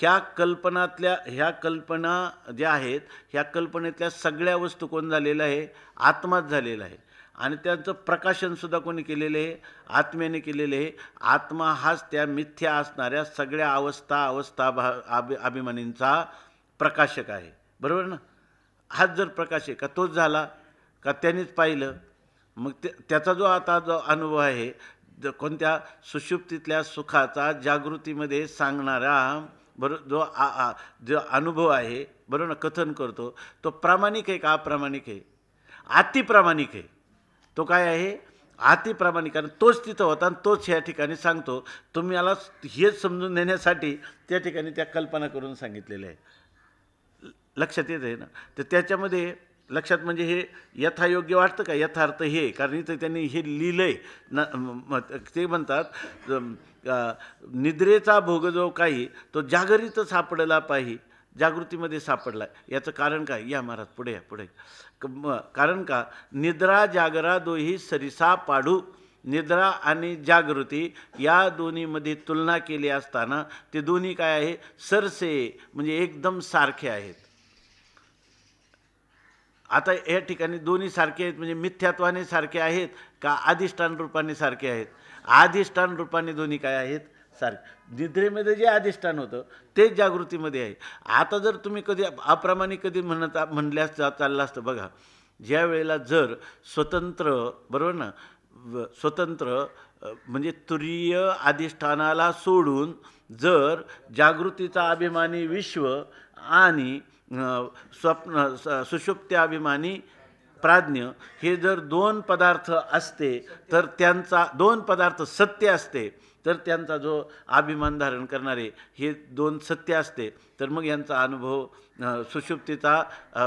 ह्या कल्पनातल्या ह्या कल्पना ज्या आहेत ह्या कल्पनेतल्या सगळ्या वस्तू कोण झालेल्या आहे आत्माच झालेला आहे आणि त्यांचं प्रकाशनसुद्धा कोणी केलेलं आहे आत्म्याने केलेले आहे आत्मा हाच त्या मिथ्या असणाऱ्या सगळ्या अवस्था अवस्था भा अभिमानींचा प्रकाशक आहे बरोबर ना हाच जर प्रकाश आहे का तोच झाला का त्यांनीच पाहिलं मग ते त्याचा जो आता जो अनुभव आहे कोणत्या सुषुप्तीतल्या सुखाचा जागृतीमध्ये सांगणारा बरो जो आ, आ जो अनुभव आहे बरोबर ना कथन करतो तो प्रामाणिक आहे का अप्रामाणिक आहे अतिप्रामाणिक आहे तो काय आहे कारण तोच तिथं होता आणि तोच या ठिकाणी सांगतो तुम्ही याला हेच समजून देण्यासाठी त्या ठिकाणी त्या कल्पना करून सांगितलेल्या आहे लक्षात येत आहे ना तर त्याच्यामध्ये लक्षात म्हणजे हे यथायोग्य वाटतं का यथार्थ हे कारण इथं त्यांनी हे लिहिलं आहे ना ते म्हणतात निद्रेचा भोग जो काही तो जागरीत सापडला पाहिजे जागृतीमध्ये सापडला याचं कारण काय या महाराज पुढे या पुढे कारण का निद्रा जागरा दोही सरिसा पाडू निद्रा आणि जागृती या दोन्हीमध्ये तुलना केली असताना ते दोन्ही काय आहे सरसे म्हणजे एकदम सारखे आहेत आता या ठिकाणी दोन्ही सारखे आहेत म्हणजे मिथ्यात्वाने सारखे आहेत का अधिष्ठान रूपाने सारखे आहेत अधिष्ठान रूपाने दोन्ही काय आहेत सारखं निद्रेमध्ये जे अधिष्ठान होतं तेच जागृतीमध्ये आहे आता जर तुम्ही कधी अप्रामाणिक कधी म्हणत म्हणल्यास जा चालला असतं बघा ज्या वेळेला जर स्वतंत्र बरोबर ना स्वतंत्र म्हणजे तुरीय अधिष्ठानाला सोडून जर जागृतीचा अभिमानी विश्व आणि स्वप्न सुषुप्त अभिमानी प्राज्ञ हे जर दोन पदार्थ असते तर त्यांचा दोन पदार्थ सत्य असते तर त्यांचा जो अभिमान धारण करणारे हे दोन सत्य असते तर मग यांचा अनुभव सुषुप्तीचा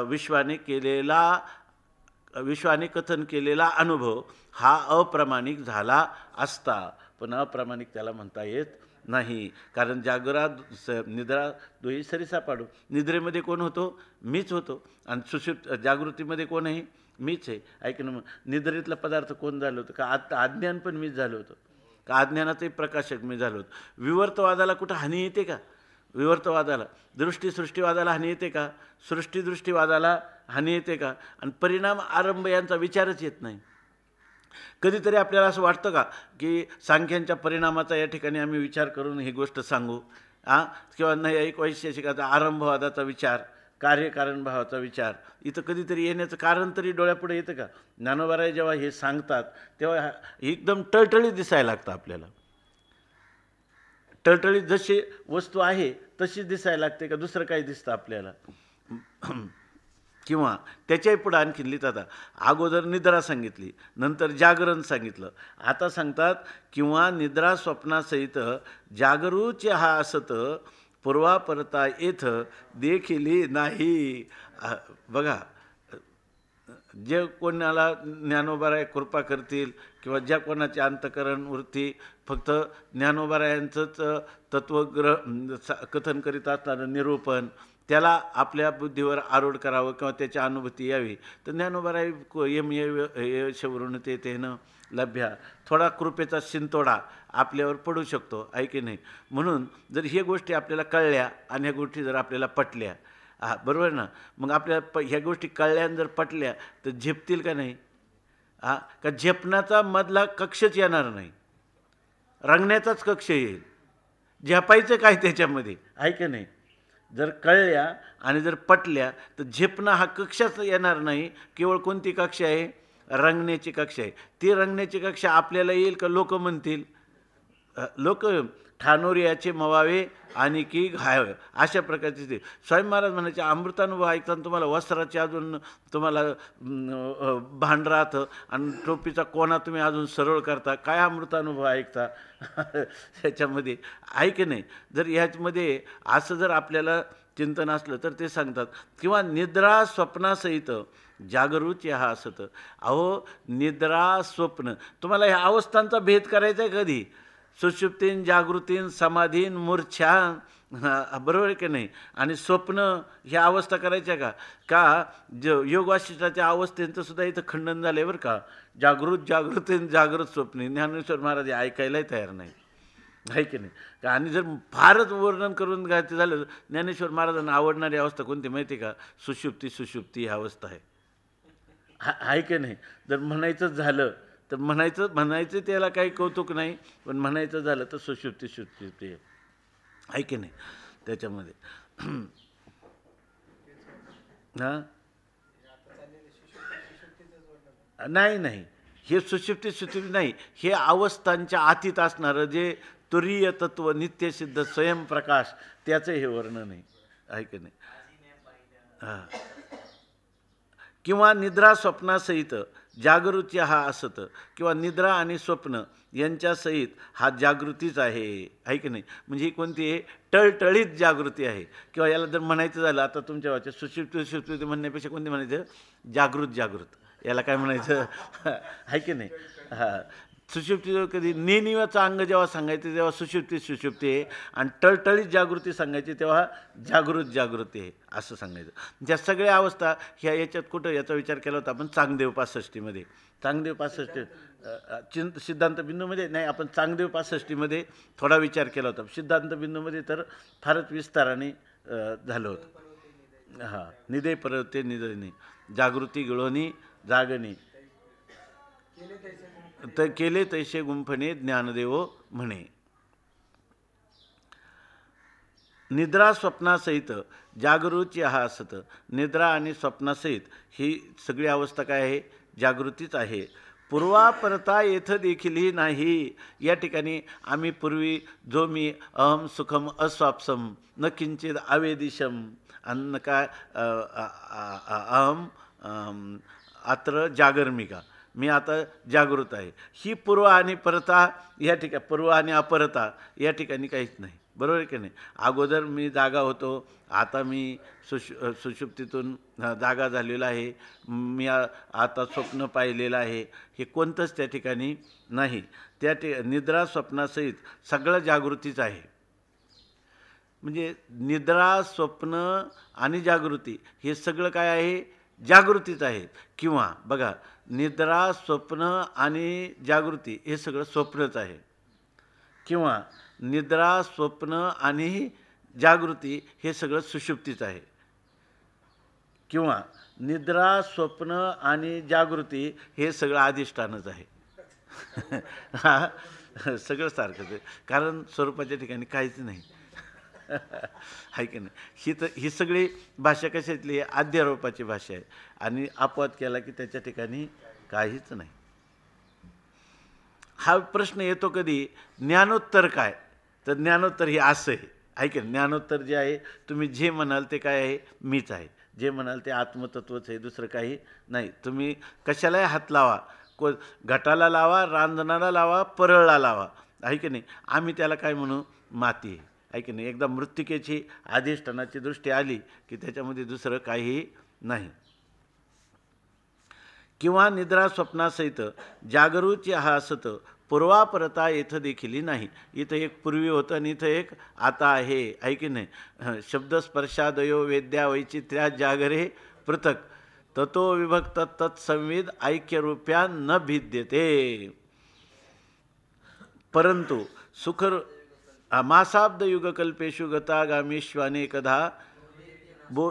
विश्वाने केलेला विश्वाने कथन केलेला अनुभव हा अप्रामाणिक झाला असता पण अप्रामाणिक त्याला म्हणता येत नाही कारण जागरा स निद्रा दोही सरीसा पाडू निद्रेमध्ये कोण होतो मीच होतो आणि सुषुप्त जागृतीमध्ये कोण आहे मीच आहे ऐकणं मग निद्रेतला पदार्थ कोण झालं होतं का आत्ता अज्ञान पण मीच झालं होतं का अज्ञानाचे प्रकाशक मी झालो विवर्तवादाला कुठं हानी येते का विवर्तवादाला दृष्टीसृष्टीवादाला हानी येते का सृष्टीदृष्टीवादाला हानी येते का आणि परिणाम आरंभ यांचा विचारच येत नाही कधीतरी आपल्याला असं वाटतं का की सांख्यांच्या परिणामाचा या ठिकाणी आम्ही विचार करून ही गोष्ट सांगू हां किंवा नाही एक वैशेषिकाचा आरंभवादाचा विचार कार्यकारण भावाचा विचार इथं कधीतरी येण्याचं कारण तरी डोळ्यापुढे येतं का ज्ञानोबाराय जेव्हा हे सांगतात तेव्हा एकदम टळटळीत दिसायला लागतं आपल्याला टळटळीत जशी वस्तू आहे तशीच दिसायला लागते का दुसरं काही दिसतं आपल्याला किंवा त्याच्याही पुढं आणखीन आता अगोदर निद्रा सांगितली नंतर जागरण सांगितलं आता सांगतात किंवा निद्रा स्वप्नासहित जागरूचे हा असतं पूर्वापरता परता येथ देखिली नाही बघा जे कोणाला ज्ञानोबाराय कृपा करतील किंवा ज्या कोणाचे अंतकरण वृत्ती फक्त ज्ञानोबारायांचंच तत्वग्रह कथन करीत असणारं निरूपण त्याला आपल्या बुद्धीवर आरोढ करावं किंवा त्याची अनुभूती यावी तर ज्ञानोबाराय एम ये शवरून ते तेनं लभ्या थोडा कृपेचा शिंतोडा आपल्यावर पडू शकतो आहे की नाही म्हणून जर ह्या गोष्टी आपल्याला कळल्या आणि ह्या गोष्टी जर आपल्याला पटल्या हा बरोबर ना मग आपल्याला प ह्या गोष्टी कळल्या जर पटल्या तर झेपतील का नाही हा का झेपण्याचा मधला कक्षच येणार नाही रंगण्याचाच कक्ष येईल झेपायचं काय त्याच्यामध्ये आहे की नाही जर कळल्या आणि जर पटल्या तर झेपणं हा कक्षच येणार नाही केवळ कोणती कक्ष आहे रंगण्याची कक्षा आहे ती रंगण्याची कक्षा आपल्याला येईल का लोक म्हणतील लोक ठाणोर याचे मवावे आणि की घावे अशा प्रकारचे ते स्वामी महाराज म्हणायचे अमृतानुभव ऐकताना तुम्हाला वस्त्राचे अजून तुम्हाला भांड राहतं आणि टोपीचा कोणा तुम्ही अजून सरळ करता काय अमृतानुभव ऐकता त्याच्यामध्ये ऐक नाही जर ह्याच्यामध्ये असं जर आपल्याला चिंतन असलं तर ते सांगतात किंवा निद्रा स्वप्नासहित जागृत हा असत अहो निद्रा स्वप्न तुम्हाला ह्या अवस्थांचा भेद करायचा आहे कधी सुषुप्तीन जागृतीन समाधीन मूर्छा बरोबर की नाही आणि स्वप्न ह्या अवस्था करायच्या का का ज योगवाशिष्ठाच्या अवस्थेंचं सुद्धा इथं खंडन झालं बरं का जागृत जागृतीन जागृत स्वप्ने ज्ञानेश्वर महाराज ऐकायलाही तयार नाही आहे की नाही आणि जर फारच वर्णन करून घ्यायचं झालं ज्ञानेश्वर महाराजांना आवडणारी अवस्था कोणती माहिती का सुशुप्ती सुशुप्ती ही अवस्था आहे आहे की नाही जर म्हणायचं झालं तर म्हणायचं म्हणायचं त्याला काही कौतुक नाही पण म्हणायचं झालं तर सुशुप्ती सुशुप्ती आहे की नाही त्याच्यामध्ये हां नाही नाही हे सुशिप्ती सुशिप्ती नाही हे अवस्थांच्या आतीत असणारं जे तुरीय तत्व नित्यसिद्ध स्वयंप्रकाश त्याचं हे वर्णन आहे आहे की नाही किंवा निद्रा स्वप्नासहित जागृती हा असत किंवा निद्रा आणि स्वप्न यांच्यासहित हा जागृतीच आहे आहे की नाही म्हणजे ही कोणती आहे टळटळीत जागृती आहे किंवा याला जर म्हणायचं झालं आता तुमच्या वाच्या सुशिप्त सुशिप्त म्हणण्यापेक्षा कोणती म्हणायचं जागृत जागृत याला काय म्हणायचं आहे की नाही हां सुषुप्ती कधी निनिवाचं अंग जेव्हा सांगायचं तेव्हा सुषुप्ती सुषुप्ती आहे आणि टळटळीत जागृती सांगायची तेव्हा जागृत जागृती आहे असं सांगायचं ज्या सगळ्या अवस्था ह्या याच्यात कुठं याचा विचार केला होता आपण चांगदेव पासष्टीमध्ये चांगदेव पासष्टी चिं सिद्धांत बिंदूमध्ये नाही आपण चांगदेव पासष्टीमध्ये थोडा विचार केला होता सिद्धांत बिंदूमध्ये तर फारच विस्ताराने झालं होतं हां निदय परवते निदयने जागृती गिळोनी जागणे त केले तैसे गुंफणे ज्ञानदेव म्हणे निद्रा स्वप्नासहित जागृती हा असत निद्रा आणि स्वप्नासहित ही सगळी अवस्था काय आहे जागृतीच आहे पूर्वापरता येथं देखीलही नाही या ठिकाणी आम्ही पूर्वी जो मी अहम सुखम अस्वापसम न किंचित आवेदिशम अन्न काय अहम अत्र जागर्मिका मी आता जागृत आहे ही पूर्व आणि परता या ठिकाणी पूर्व आणि अपरता या ठिकाणी काहीच नाही बरोबर आहे की नाही अगोदर मी जागा होतो आता मी सुशु सुशुप्तीतून जागा झालेला आहे मी आता स्वप्न पाहिलेलं आहे हे कोणतंच त्या ठिकाणी नाही त्या ठिक निद्रा स्वप्नासहित सगळं जागृतीच आहे म्हणजे निद्रा स्वप्न आणि जागृती हे सगळं काय आहे जागृतीच आहे किंवा बघा निद्रा स्वप्न आणि जागृती हे सगळं स्वप्नच आहे किंवा निद्रा स्वप्न आणि जागृती हे सगळं सुषुप्तीच आहे किंवा निद्रा स्वप्न आणि जागृती हे सगळं अधिष्ठानच आहे हा सगळं सारखंच आहे कारण स्वरूपाच्या ठिकाणी काहीच नाही आहे की नाही ही तर ही सगळी भाषा कशातली आहे आद्यारोपाची भाषा आहे आणि अपवाद केला की त्याच्या ठिकाणी काहीच नाही हा प्रश्न येतो कधी ज्ञानोत्तर काय तर ज्ञानोत्तर हे असं आहे आहे की ज्ञानोत्तर जे आहे तुम्ही जे म्हणाल ते काय आहे मीच आहे जे म्हणाल ते आत्मतत्वच आहे दुसरं काही नाही तुम्ही कशालाही हात लावा को घटाला लावा रांजणाला लावा परळला लावा आहे की नाही आम्ही त्याला काय म्हणू माती आहे आहे की नाही एकदा मृत्तिकेची अधिष्ठानाची दृष्टी आली की त्याच्यामध्ये दुसरं काही नाही किंवा निद्रा स्वप्नासहित जागरूची हा असत पूर्वापरता इथं देखील नाही इथं एक पूर्वी होतं आणि इथं एक आता आहे आहे की नाही शब्द वेद्या वैचित्र्या जागरे पृथक ततो विभक्त तत्संविध ऐक्यरूप्या न भिद्यते परंतु सुखर मासाब्दयुगकल्पेषु कदा बो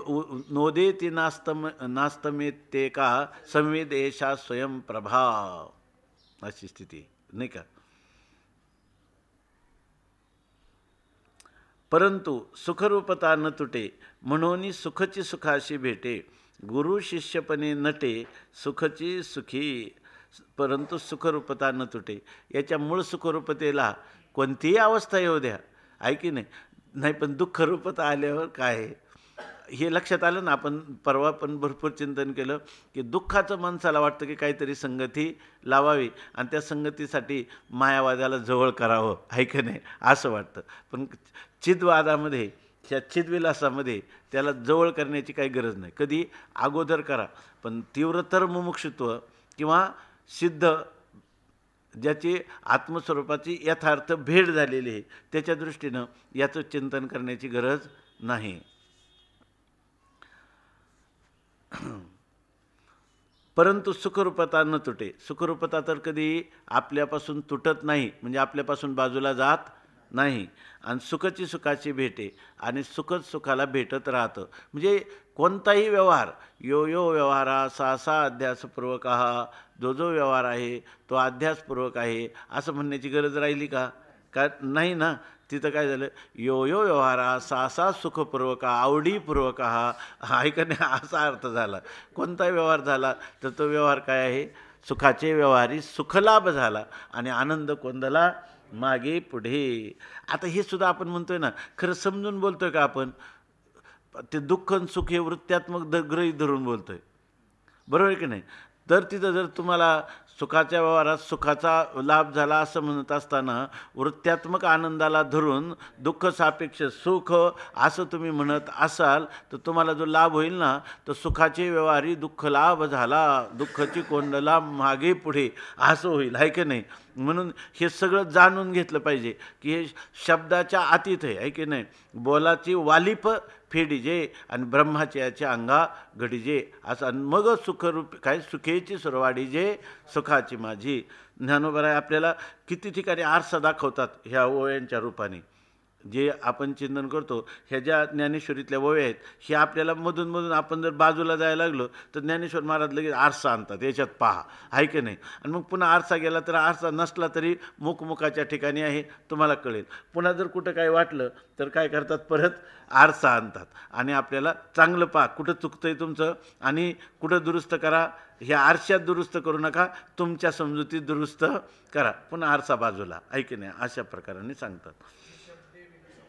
नोदेति नास्तम नास्तमेत्ते का संवेदेशा स्वयं प्रभा अशी स्थिती नाही का परंतु सुखरूपता न तुटे म्हणून सुखची सुखाशी भेटे गुरु शिष्यपणे नटे सुखची सुखी परंतु सुखरूपता न तुटे याच्या मूळ सुखरूपतेला कोणतीही अवस्था येऊ द्या आहे की नाही नाही पण दुःख रूपात आल्यावर काय आहे हे लक्षात आलं ना आपण परवा पण भरपूर चिंतन केलं की दुःखाचं माणसाला वाटतं की काहीतरी संगती लावावी आणि त्या संगतीसाठी मायावादाला जवळ करावं आहे नाही असं वाटतं पण छिदवादामध्ये त्या छिदविलासामध्ये त्याला जवळ करण्याची काही गरज नाही कधी अगोदर करा पण तीव्रतर मुमुक्षित्व किंवा सिद्ध ज्याची आत्मस्वरूपाची यथार्थ भेट झालेली आहे त्याच्या दृष्टीनं याचं चिंतन करण्याची गरज नाही परंतु सुखरूपता न तुटे सुखरूपता तर कधी आपल्यापासून तुटत नाही म्हणजे आपल्यापासून बाजूला जात नाही आणि सुखची सुखाची भेटे आणि सुखच सुखाला भेटत राहतं म्हणजे कोणताही व्यवहार यो यो व्यवहार हा सासा अध्यासपूर्वक हा जो जो व्यवहार आहे तो अध्यासपूर्वक आहे असं म्हणण्याची गरज राहिली का का नाही ना तिथं काय झालं यो यो व्यवहार हा सासा सुखपूर्वक आवडीपूर्वक हा ऐकणे असा अर्थ झाला कोणताही व्यवहार झाला तर तो व्यवहार काय आहे सुखाचे व्यवहारी सुखलाभ झाला आणि आनंद कोंदला मागे पुढे आता हे सुद्धा आपण म्हणतोय ना खरं समजून बोलतोय का आपण ते दुःख आणि सुख हे वृत्त्यात्मक ग्रही धरून बोलतो आहे बरोबर आहे की नाही तर तिथं जर तुम्हाला सुखाच्या व्यवहारात सुखाचा लाभ झाला असं म्हणत असताना वृत्त्यात्मक आनंदाला धरून दुःख सापेक्ष सुख असं तुम्ही म्हणत असाल तर तुम्हाला जो लाभ होईल ना तर सुखाचे व्यवहारी दुःख लाभ झाला दुःखची कोंडला मागे पुढे असं होईल आहे की नाही म्हणून हे सगळं जाणून घेतलं पाहिजे की हे शब्दाच्या आतीत आहे की नाही बोलाची वालिप फेडिजे आणि ब्रह्माचे अंगा घडिजे असं मग सुखरूप काय सुखेची सुरवाडीजे सुखाची माझी ज्ञानोबराय आपल्याला किती ठिकाणी आरसा दाखवतात ह्या ओळ्यांच्या रूपाने जे आपण चिंतन करतो ह्या ज्या ज्ञानेश्वरीतल्या वय आहेत हे आपल्याला मधून मधून आपण जर बाजूला जायला लागलो तर ज्ञानेश्वर महाराज लगेच आरसा आणतात याच्यात पहा आहे की नाही आणि मग पुन्हा आरसा गेला तर आरसा नसला तरी मुखमुखाच्या ठिकाणी आहे तुम्हाला कळेल पुन्हा जर कुठं काय वाटलं तर काय करतात परत आरसा आणतात आणि आपल्याला चांगलं पहा कुठं चुकतं आहे तुमचं आणि कुठं दुरुस्त करा ह्या आरशात दुरुस्त करू नका तुमच्या समजुतीत दुरुस्त करा पुन्हा आरसा बाजूला आहे की नाही अशा प्रकाराने सांगतात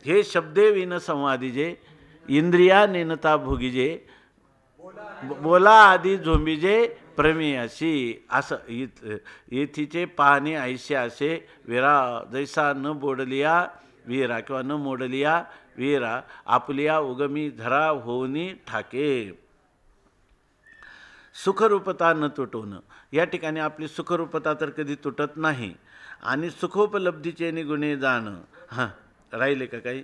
हे शब्दे विन संवादिजे इंद्रिया नेनता भोगिजे बोला आधी झोंबिजे प्रमेयाशी असं इथ येथीचे पाहणे आयुष्य असे विरा जैसा न बोडलिया वीरा किंवा न मोडलिया विरा आपल्या उगमी धरा होनी ठाके सुखरूपता न तुटवणं या ठिकाणी आपली सुखरूपता तर कधी तुटत नाही आणि सुखोपलब्धीचे निगुणे जाणं हां राहिले का काही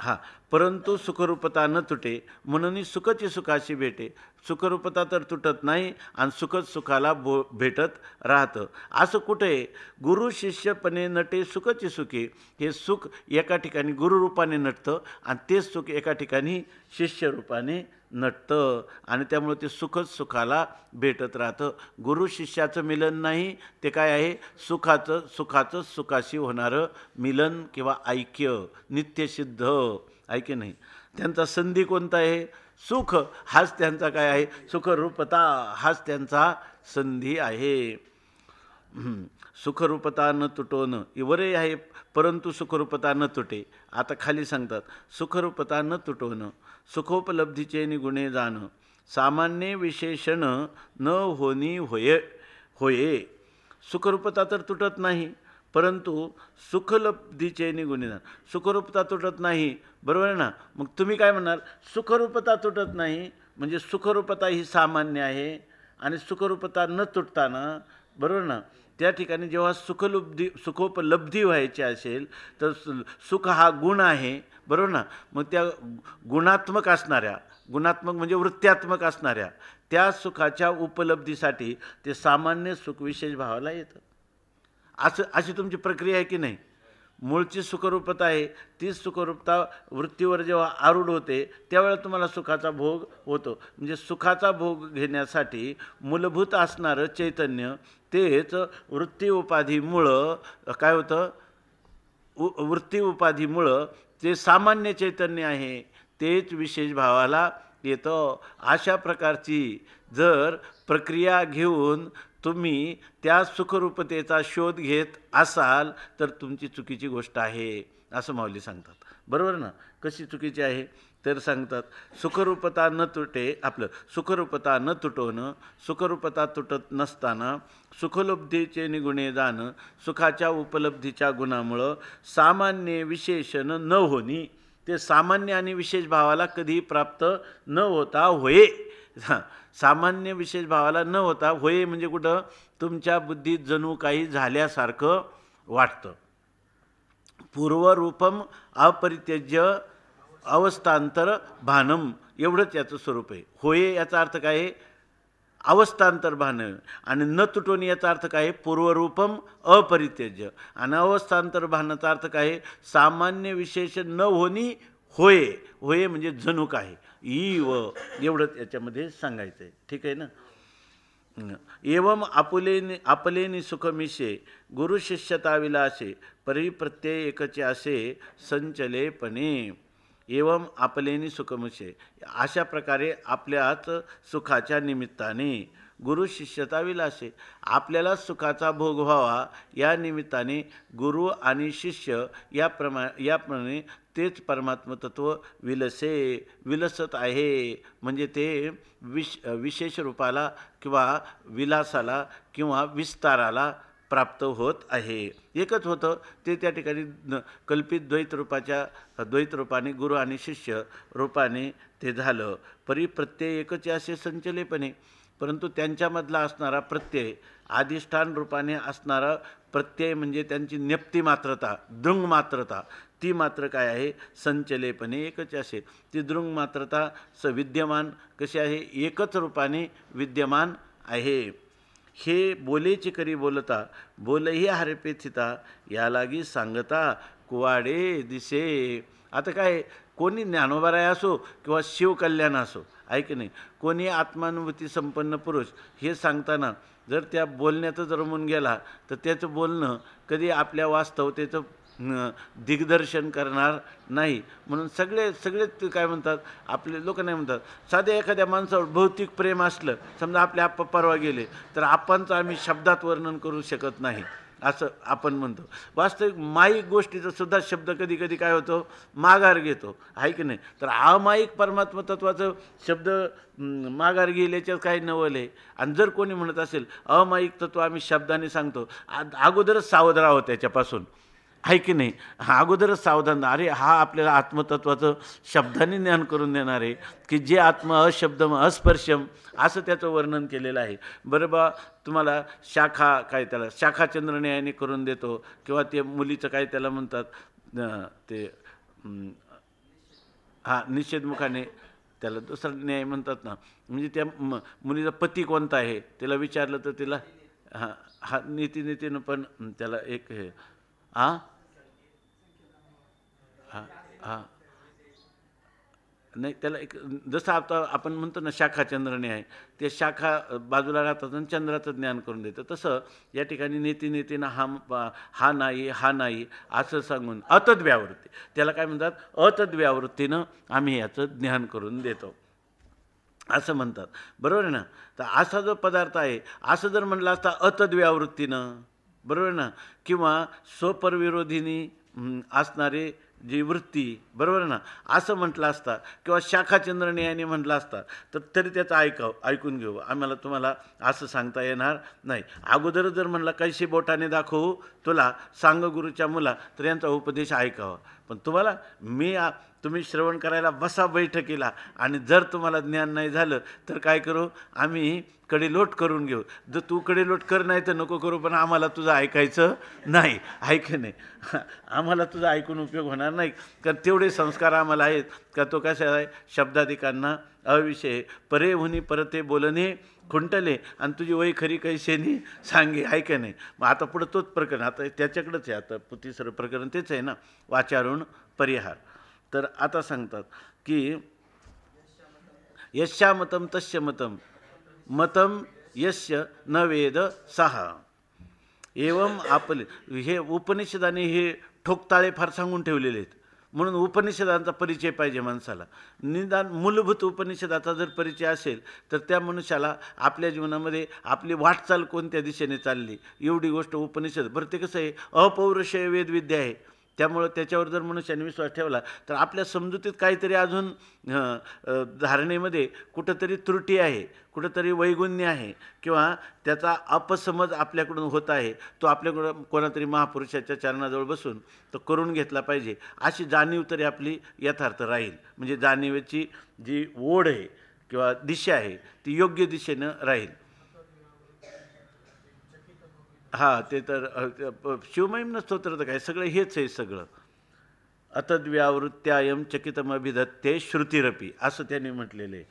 हां परंतु सुखरूपता न तुटे म्हणून सुखची सुखाशी भेटे सुखरूपता तर तुटत नाही आणि सुखच सुखाला भो भेटत राहतं असं कुठे गुरु शिष्यपणे नटे सुखची सुखे हे सुख एका ठिकाणी गुरुरूपाने नटतं आणि तेच सुख एका ठिकाणी शिष्यरूपाने नटतं आणि त्यामुळे ते सुखच सुखाला भेटत राहतं गुरु शिष्याचं मिलन नाही ते काय आहे सुखाचं सुखाचं सुखाशी होणारं मिलन किंवा ऐक्य नित्यसिद्ध ऐक्य नाही त्यांचा संधी कोणता आहे सुख हाच त्यांचा काय आहे सुखरूपता हाच त्यांचा संधी आहे सुखरूपता न तुटोन इवरे आहे परंतु सुखरूपता न तुटे आता खाली सांगतात सुखरूपता न न सुखोपलब्धीचे निगुणे जाण सामान्य विशेषण न होणी होय होये सुखरूपता तर तुटत नाही परंतु सुखलब्धीचे निगुणे जाण सुखरूपता तुटत नाही बरोबर ना मग तुम्ही काय म्हणाल सुखरूपता तुटत नाही म्हणजे सुखरूपता ही सामान्य आहे आणि सुखरूपता न तुटताना बरोबर ना त्या ठिकाणी जेव्हा सुखलुब्धी सुखोपलब्धी व्हायची असेल तर सुख हा गुण आहे बरोबर ना मग त्या गुणात्मक असणाऱ्या गुणात्मक म्हणजे वृत्त्यात्मक असणाऱ्या त्या सुखाच्या उपलब्धीसाठी ते सामान्य सुखविशेष भावाला येतं असं अशी तुमची प्रक्रिया आहे की नाही मूळची सुखरूपता आहे तीच सुखरूपता वृत्तीवर जेव्हा आरूढ होते त्यावेळेला तुम्हाला सुखाचा भोग होतो म्हणजे सुखाचा भोग घेण्यासाठी मूलभूत असणारं चैतन्य तेच वृत्ती उपाधीमुळं काय होतं वृत्ती उपाधीमुळं जे सामान्य चैतन्य आहे तेच विशेष भावाला येतं अशा प्रकारची जर प्रक्रिया घेऊन तुम्ही त्या सुखरूपतेचा शोध घेत असाल तर तुमची चुकीची गोष्ट आहे असं माऊली सांगतात बरोबर ना कशी चुकीची आहे तर सांगतात सुखरूपता न तुटे आपलं सुखरूपता न तुटवणं सुखरूपता तुटत नसताना सुखलब्धीचे निगुणे जाणं सुखाच्या उपलब्धीच्या गुणामुळं सामान्य विशेषण न होणी ते सामान्य आणि विशेष भावाला कधीही प्राप्त न होता होये सामान्य विशेष भावाला न होता होय म्हणजे कुठं तुमच्या बुद्धीत जणू काही झाल्यासारखं वाटतं पूर्वरूपम अपरित्यज्य अवस्थांतर भानम एवढंच याचं स्वरूप आहे होये याचा अर्थ काय अवस्थांतर भान आणि न तुटून याचा अर्थ काय पूर्वरूपम अपरित्यज्य आणि अवस्थांतर भानाचा अर्थ काय सामान्य विशेष न होणी होये होये म्हणजे जणू आहे ई व एवढं याच्यामध्ये सांगायचं आहे ठीक आहे ना एवम अपलेनी आपलेनी सुखमिशे गुरु शिष्यताविलासे असे परिप्रत्यय एकचे असे संचलेपणे एवम आपलेनी सुखमिशे अशा प्रकारे आपल्याच सुखाच्या निमित्ताने गुरु शिष्यता विलासे आपल्याला सुखाचा भोग व्हावा या निमित्ताने गुरु आणि शिष्य या प्रमा याप्रमाणे तेच परमात्मतत्व विलसे विलसत आहे म्हणजे ते विश विशेष रूपाला किंवा विलासाला किंवा विस्ताराला प्राप्त होत आहे एकच होतं ते त्या ठिकाणी कल्पित द्वैत रूपाच्या द्वैत रूपाने गुरु आणि शिष्य रूपाने ते झालं परी प्रत्येक एकच असे संचलेपणे परंतु त्यांच्यामधला असणारा प्रत्यय अधिष्ठान रूपाने असणारा प्रत्यय म्हणजे त्यांची नेप्ती मात्रता दृंग मात्रता ती मात्र काय आहे संचलेपणे एकच असे ती दृंग मात्रता स विद्यमान कशी आहे एकच रूपाने विद्यमान आहे हे बोलेची करी बोलता बोलही हरपेथिता यालागी सांगता कुवाडे दिसे आता काय कोणी ज्ञानोबाराय असो किंवा शिवकल्याण असो आहे की नाही कोणी आत्मानुभूती संपन्न पुरुष हे सांगताना जर त्या बोलण्याचं जर गेला तर त्याचं बोलणं कधी आपल्या वास्तवतेचं दिग्दर्शन करणार नाही म्हणून सगळे सगळेच काय म्हणतात आपले लोक नाही म्हणतात साध्या एखाद्या माणसावर भौतिक प्रेम असलं समजा आपले आप्पा परवा गेले तर आप्पांचं आम्ही शब्दात वर्णन करू शकत नाही असं आपण म्हणतो वास्तविक माईक गोष्टीचा सुद्धा शब्द कधी कधी काय होतो माघार घेतो आहे की नाही तर अमाईक परमात्म तत्वाचं शब्द माघार घेल्याच्या काही नवल आहे आणि जर कोणी म्हणत असेल अमाईक तत्व आम्ही शब्दाने सांगतो अगोदरच सावध राहो त्याच्यापासून आहे की नाही हा अगोदरच सावधान अरे हा आपल्याला आत्मतत्वाचं शब्दाने ज्ञान करून देणार आहे की जे आत्म अशब्दम अस्पर्शम असं त्याचं वर्णन केलेलं आहे बरं बा तुम्हाला शाखा काय त्याला न्यायाने करून देतो किंवा ते मुलीचं काय त्याला म्हणतात ते हा निषेधमुखाने त्याला दुसरा न्याय म्हणतात ना म्हणजे त्या म मुलीचा पती कोणता आहे तिला विचारलं तर तिला हां हा नीती नीतीनं पण त्याला एक हे आ हां हां नाही त्याला एक जसं आता आपण म्हणतो ना शाखा चंद्रने आहे ते शाखा बाजूला राहतात आणि चंद्राचं ज्ञान करून देतं तसं या ठिकाणी नेते ना हा हा नाही हा नाही असं सांगून अतद्व्यावृत्ती त्याला काय म्हणतात अतद्व्यावृत्तीनं आम्ही याचं ज्ञान करून देतो असं म्हणतात बरोबर आहे ना तर असा जो पदार्थ आहे असं जर म्हटलं असता अतद्व्यावृत्तीनं बरोबर आहे ना किंवा स्वपरविरोधीनी असणारे जी वृत्ती बरोबर ना असं म्हटलं असता किंवा शाखाचंद्रने यांनी म्हटलं असता तर तरी त्याचं ऐकाव ऐकून घेऊ आम्हाला तुम्हाला असं सांगता येणार नाही अगोदर जर म्हटलं कैसे बोटाने दाखवू तुला सांग गुरुच्या मुला तर यांचा उपदेश ऐकावा पण तुम्हाला मी तुम्ही श्रवण करायला बसा बैठकीला आणि जर तुम्हाला ज्ञान नाही झालं तर काय करू आम्ही कडे लोट करून घेऊ जर तू लोट कर नाही तर नको करू पण आम्हाला तुझं ऐकायचं नाही ऐक नाही आम्हाला तुझा ऐकून उपयोग होणार नाही कारण तेवढे संस्कार आम्हाला आहेत का तो कसा आहे शब्दाधिकांना अविषय परे होणी परते बोलणे खुंटले आणि तुझी वय खरी शेनी सांगे ऐक नाही मग आता पुढं तोच प्रकरण आता त्याच्याकडंच आहे आता तिसरं प्रकरण तेच आहे ना वाचारुण परिहार तर आता सांगतात की मतम तस्य मतम मतम यश्य न वेद सहा एवम आपले हे उपनिषदाने हे ठोकताळे फार सांगून ठेवलेले आहेत म्हणून उपनिषदांचा परिचय पाहिजे माणसाला निदान मूलभूत उपनिषदाचा जर परिचय असेल तर त्या मनुष्याला आपल्या जीवनामध्ये आपली वाटचाल कोणत्या दिशेने चालली एवढी गोष्ट उपनिषद बरं ते कसं आहे अपौरुषय वेदविद्या आहे त्यामुळं त्याच्यावर जर मनुष्याने विश्वास ठेवला तर आपल्या समजुतीत काहीतरी अजून धारणेमध्ये कुठंतरी त्रुटी आहे कुठंतरी वैगुण्य आहे किंवा त्याचा अपसमज आपल्याकडून होत आहे तो आपल्याकडं कोणातरी महापुरुषाच्या चरणाजवळ बसून तो करून घेतला पाहिजे अशी जाणीव तरी आपली यथार्थ राहील म्हणजे जाणीवेची जी ओढ आहे किंवा दिशा आहे ती योग्य दिशेनं राहील हां ते तर शिवमयीम स्तोत्र तर काय सगळं हेच आहे सगळं अतद्व्यावृत्त्यायम चकितम अभिधत्ते श्रुतिरपी असं त्यांनी म्हटलेले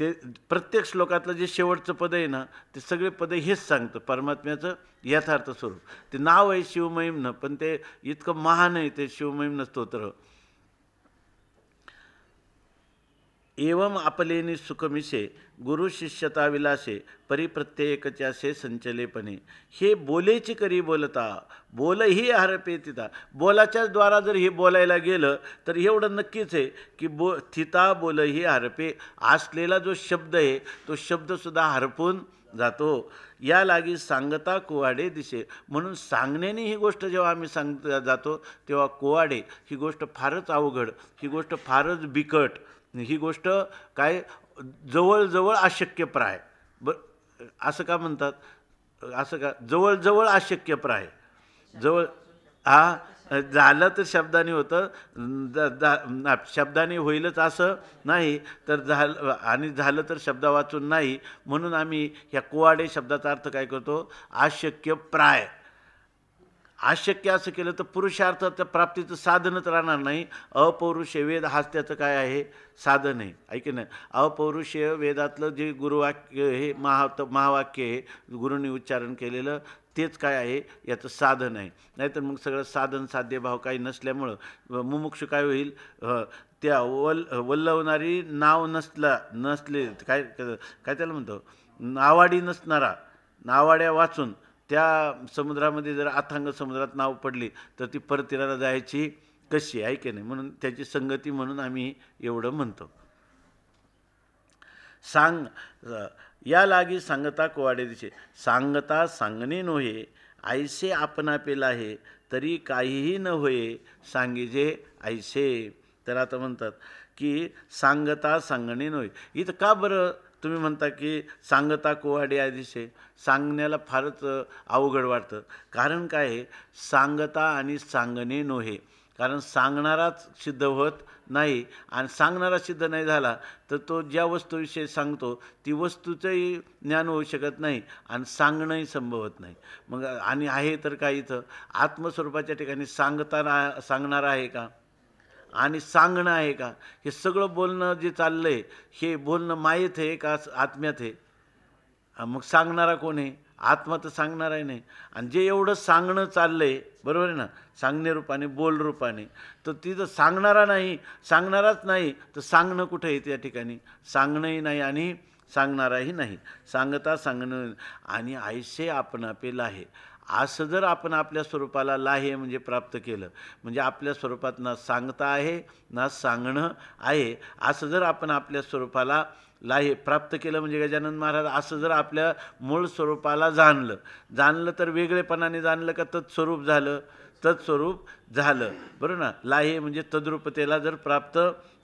ते प्रत्येक श्लोकातलं जे शेवटचं पद आहे ना ते सगळे पद हेच सांगतं परमात्म्याचं यथार्थ स्वरूप ते नाव आहे शिवमहिमनं पण ते इतकं महान आहे ते शिवमहिमनं स्तोत्र एवम आपलेनी सुखमिसे गुरु शिष्यता विलासे परिप्रत्येकच्यासे संचलेपणे हे बोलेची करी बोलता बोलही हरपे तिथा बोलाच्याच द्वारा जर हे बोलायला गेलं तर एवढं नक्कीच आहे की बो थिता बोलही हरपे असलेला जो शब्द आहे तो शब्दसुद्धा हरपून जातो या लागी सांगता कोवाडे दिसे म्हणून सांगण्याने ही गोष्ट जेव्हा आम्ही सांग जातो तेव्हा कोवाडे ही गोष्ट फारच अवघड ही गोष्ट फारच बिकट ही गोष्ट काय जवळजवळ अशक्यप्राय ब असं का म्हणतात असं का जवळजवळ अशक्यप्राय जवळ हा झालं तर शब्दाने होतं शब्दाने होईलच असं नाही तर झालं आणि झालं तर शब्द वाचून नाही म्हणून आम्ही ह्या कुवाडे शब्दाचा अर्थ काय करतो अशक्यप्राय अशक्य असं केलं तर पुरुषार्थ प्राप्तीचं साधनच राहणार नाही अपौरुषे वेद हाच त्याचं काय आहे साधन आहे ऐक नाही अपौरुषीय वेदातलं जे गुरुवाक्य हे महा महावाक्य हे गुरुनी उच्चारण केलेलं तेच काय आहे याचं साधन आहे नाहीतर मग सगळं साधन साध्य भाव काही नसल्यामुळं मुमुक्ष काय होईल त्या वल वल्लवणारी नाव नसला नसले काय काय त्याला म्हणतो नावाडी नसणारा नावाड्या वाचून त्या समुद्रामध्ये जर अथांग समुद्रात नाव पडली तर ती परतीराला जायची कशी आहे की नाही म्हणून त्याची संगती म्हणून आम्ही एवढं म्हणतो सांग या लागी सांगता कोवाडे दिशे सांगता सांगणे नोहे आयसे आपणा पेला हे तरी काहीही न होये सांगिजे आयसे तर आता म्हणतात की सांगता सांगणे नोहे इथं का बरं तुम्ही म्हणता की सांगता कोवाडी आदिशे सांगण्याला फारच अवघड वाटतं कारण काय आहे सांगता आणि सांगणे नोहे कारण सांगणाराच सिद्ध होत नाही आणि सांगणारा सिद्ध नाही झाला तर तो ज्या वस्तूविषयी सांगतो ती वस्तूचंही ज्ञान होऊ शकत नाही आणि सांगणंही संभवत नाही मग आणि आहे तर काय इथं आत्मस्वरूपाच्या ठिकाणी सांगताना सांगणारा आहे का आणि सांगणं आहे का हे सगळं बोलणं जे चाललं आहे हे बोलणं मायेत आहे का आत्म्यात आहे मग सांगणारा कोण आहे आत्मा तर सांगणार आहे नाही आणि जे एवढं सांगणं चाललं आहे बरोबर आहे ना सांगणे रूपाने बोल रूपाने तर तिथं सांगणारा नाही सांगणाराच नाही तर सांगणं कुठं आहे त्या ठिकाणी सांगणंही नाही आणि सांगणाराही नाही सांगता सांगणं आणि आपण आपणापेल आहे असं जर आपण आपल्या स्वरूपाला लाहे म्हणजे प्राप्त केलं म्हणजे आपल्या स्वरूपात ना सांगता आहे ना सांगणं आहे असं जर आपण आपल्या स्वरूपाला लाहे प्राप्त केलं म्हणजे गजानन महाराज असं जर आपल्या मूळ स्वरूपाला जाणलं जाणलं तर वेगळेपणाने जाणलं का तत्स्वरूप झालं तत्स्वरूप झालं बरं ना लाहे म्हणजे तद्रूपतेला जर प्राप्त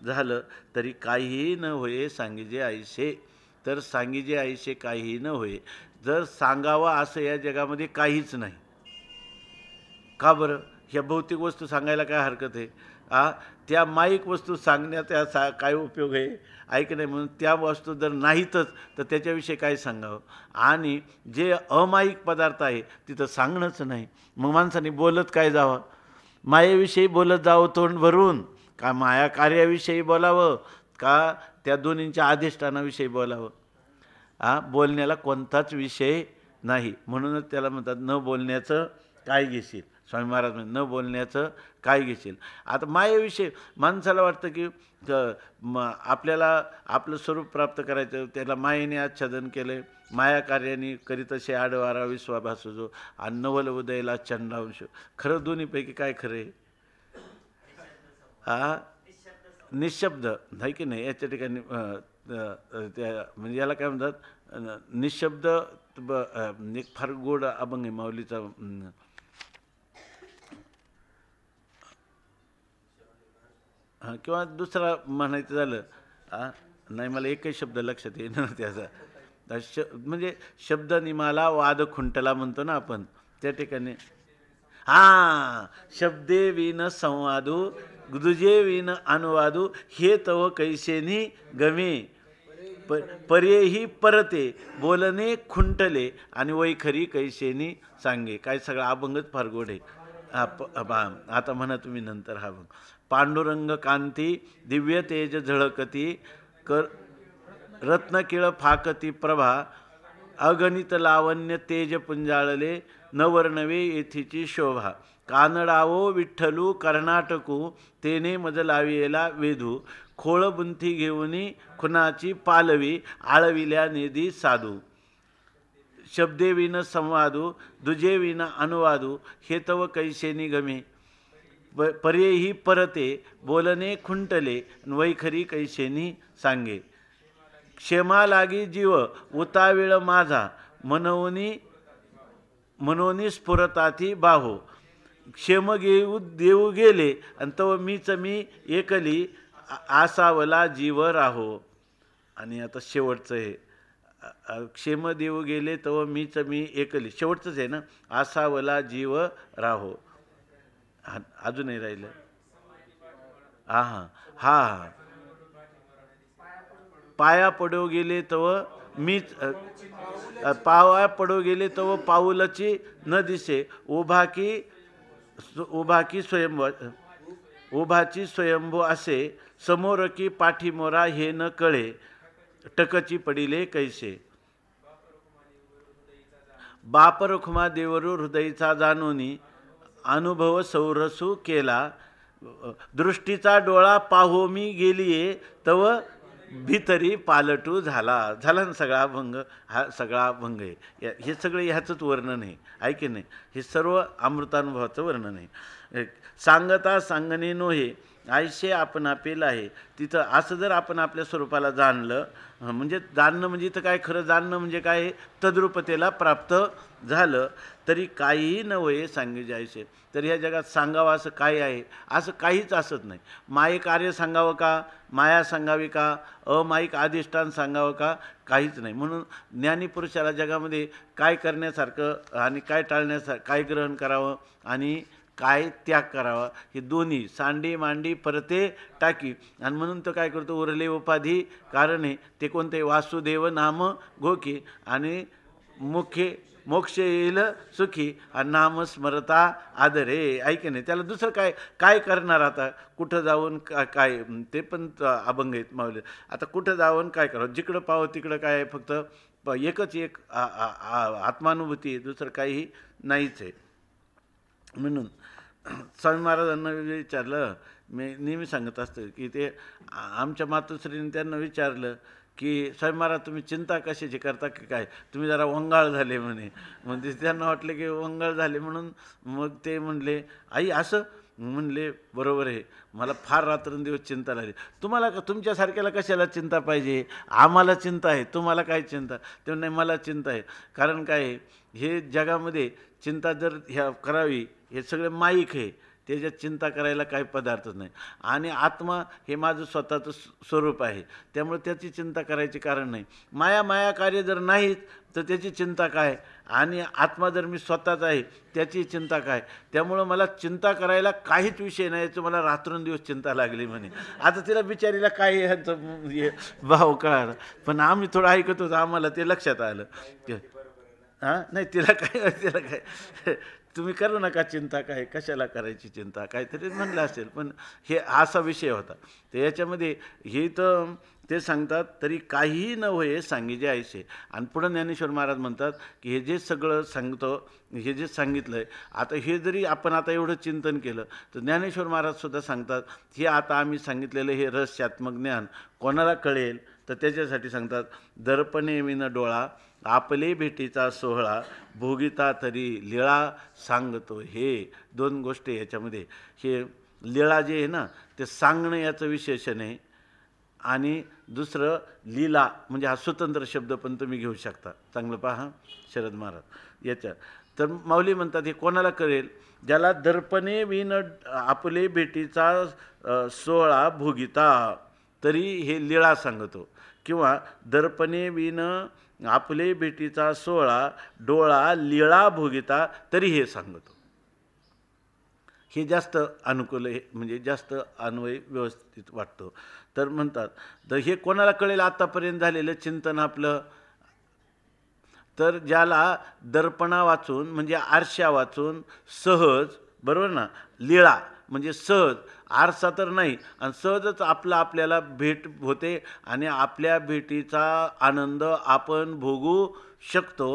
झालं तरी काहीही न होये सांगितले आईसे तर सांगीजे आईशे काहीही न होय जर सांगावं असं या जगामध्ये काहीच नाही का बरं ह्या भौतिक वस्तू सांगायला काय हरकत आहे आ त्या माईक वस्तू सांगण्याचा सा काय उपयोग आहे नाही म्हणून त्या वस्तू जर नाहीतच तर त्याच्याविषयी काय सांगावं आणि जे अमायिक पदार्थ आहे तिथं सांगणंच नाही मग माणसाने बोलत काय जावं मायेविषयी बोलत जावं तोंड भरून का माया कार्याविषयी बोलावं का त्या दोन्हींच्या अधिष्ठानाविषयी बोलावं हा बोलण्याला कोणताच विषय नाही म्हणूनच त्याला म्हणतात न बोलण्याचं काय घेशील स्वामी महाराज म्हणजे न बोलण्याचं काय घेशील आता मायेविषयी माणसाला वाटतं की आपल्याला आपलं स्वरूप प्राप्त करायचं त्याला मायेने आच्छादन केलं माया कार्याने करीत असे आडवारा विश्वाभास जो आणि नवल उदयला चंडांश खरं दोन्हीपैकी काय खरं आहे हा निशब्द नाही की नाही याच्या ठिकाणी म्हणजे याला काय म्हणतात निशब्द म्हणजे एक फार गोड अभंग आहे माऊलीचा किंवा दुसरा म्हणायचं झालं नाही मला एकही शब्द लक्षात येणार त्याचा श म्हणजे शब्द निमाला वाद खुंटला म्हणतो ना आपण त्या ठिकाणी हा शब्दे विन संवादू विन अनुवादू हे तव कैसेनी गमे प ही परते बोलणे खुंटले आणि वैखरी कैसेनी सांगे काय सगळं अभंगच फार गोड आहे हा आता म्हणा तुम्ही नंतर हा अभंग पांडुरंग कांती दिव्य तेज झळकती कर रत्नकिळ फाकती प्रभा अगणित लावण्य तेज पुंजाळले नवर्णवे येथीची शोभा कानडावो विठ्ठलू कर्नाटकू तेने मजलाविला वेधू खोळबुंथी घेऊनी खुनाची पालवी आळविल्या निधी साधू शब्देवीन संवादू दुजेविन अनुवादू हे तव कैसेनी गमे प ही परते बोलणे खुंटले वैखरी कैसेनी सांगे क्षेमा लागी जीव उताविळ माझा मनवनी मनोनी स्फुरताती बाहो क्षेम घेऊ देऊ गेले आणि तव मीच मी एकली आसावला जीव राहो आणि आता शेवटचं हे क्षेम देऊ गेले तव मीच मी एकली शेवटचंच आहे ना आसावला जीव राहो अजूनही राहिलं हां हां हां हां पाया पडो गेले तव मीच पाया पडो गेले तव पाऊलची न दिसे उभा की उभा की स्वयंव उभाची स्वयंभू असे समोर की पाठीमोरा हे न कळे टकची पडिले कैसे बाप रखुमा देवरू हृदयचा जाणूनी अनुभव सौरसू केला दृष्टीचा डोळा पाहो मी गेलीये तव भीतरी पालटू झाला झाला ना सगळा भंग हा सगळा भंग आहे हे सगळं ह्याचंच वर्णन आहे आहे की नाही हे सर्व अमृतानुभवाचं वर्णन आहे सांगता सांगणे नोहे आयुष्य आपण आपेलं आहे तिथं असं जर आपण आपल्या स्वरूपाला जाणलं म्हणजे जाणणं म्हणजे इथं काय खरं जाणणं म्हणजे काय तद्रुपतेला प्राप्त झालं तरी काहीही न वये सांगे जायचे तर ह्या जगात सांगावं असं काय आहे असं काहीच असत नाही माये कार्य सांगावं का माया सांगावी का अमायिक अधिष्ठान सांगावं का काहीच नाही म्हणून ज्ञानीपुरुषाला जगामध्ये काय करण्यासारखं आणि काय टाळण्यासार काय ग्रहण करावं आणि काय त्याग करावा हे दोन्ही सांडी मांडी परते टाकी आणि म्हणून तो काय करतो उरले उपाधी कारणे ते कोणते वासुदेव नाम गोके आणि मुख्य मोक्ष येईल सुखी आणि नाम स्मरता आदरे ऐक नाही त्याला दुसरं काय काय करणार आता कुठं जाऊन का काय ते पण अभंग आहेत मावले आता कुठं जाऊन काय करावं जिकडं पाहू तिकडं काय फक्त एकच एक आत्मानुभूती दुसरं काही नाहीच आहे म्हणून स्वामी महाराजांना विचारलं मी नेहमी सांगत असतं की ते आमच्या मातोश्रीने त्यांना विचारलं की स्वामी महाराज तुम्ही चिंता कशाची करता की काय तुम्ही जरा वंगाळ झाले म्हणे म्हणजे त्यांना वाटलं की वंगाळ झाले म्हणून मग ते म्हणले आई असं म्हणले बरोबर आहे मला फार रात्रंदिवस चिंता लागली तुम्हाला का तुमच्यासारख्याला कशाला चिंता पाहिजे आम्हाला चिंता आहे तुम्हाला काय चिंता ते नाही मला चिंता आहे कारण काय हे जगामध्ये चिंता जर ह्या करावी हे सगळे माईक आहे त्याच्यात चिंता करायला काही पदार्थच नाही आणि आत्मा हे माझं स्वतःचं स्वरूप आहे त्यामुळे त्याची चिंता करायची कारण नाही माया माया कार्य जर नाहीत तर त्याची चिंता काय आणि आत्मा जर मी स्वतःच आहे त्याची चिंता काय त्यामुळं मला चिंता करायला काहीच विषय नाही याचं मला रात्रंदिवस चिंता लागली म्हणे आता तिला बिचारीला काय ह्यांचं भाव कळाला पण आम्ही थोडं ऐकत होतो आम्हाला ते लक्षात आलं हां नाही तिला काय तिला काय तुम्ही करू नका चिंता काय कशाला करायची चिंता काहीतरी म्हणलं असेल पण हे असा विषय होता तर याच्यामध्ये हे तर ते सांगतात तरी काहीही न होय सांगिजे आयसे आणि पुढं ज्ञानेश्वर महाराज म्हणतात की हे जे सगळं सांगतो हे जे सांगितलं आहे आता हे जरी आपण आता एवढं चिंतन केलं तर ज्ञानेश्वर महाराजसुद्धा सांगतात हे आता आम्ही सांगितलेलं हे रहस्यात्मक ज्ञान कोणाला कळेल तर त्याच्यासाठी सांगतात दर्पणे विन डोळा आपले भेटीचा सोहळा भोगिता तरी लिळा सांगतो हे दोन गोष्टी याच्यामध्ये हे लिळा जे आहे ना ते सांगणं याचं विशेषण आहे आणि दुसरं लीला म्हणजे हा स्वतंत्र शब्द पण तुम्ही घेऊ शकता चांगलं पहा शरद महाराज याच्या तर माऊली म्हणतात हे कोणाला करेल ज्याला दर्पणे विन आपले भेटीचा सोहळा भोगिता तरी हे लिळा सांगतो किंवा दर्पणे विन आपले बेटीचा सोळा डोळा लिळा भोगिता तरी हे सांगतो हे जास्त अनुकूल हे म्हणजे जास्त अन्वय व्यवस्थित वाटतो तर म्हणतात तर हे कोणाला कळेल आत्तापर्यंत झालेलं चिंतन आपलं तर ज्याला दर्पणा वाचून म्हणजे आरशा वाचून सहज बरोबर ना लिळा म्हणजे सहज आरसा तर नाही आणि सहजच आपला आपल्याला भेट होते आणि आपल्या भेटीचा आनंद आपण भोगू शकतो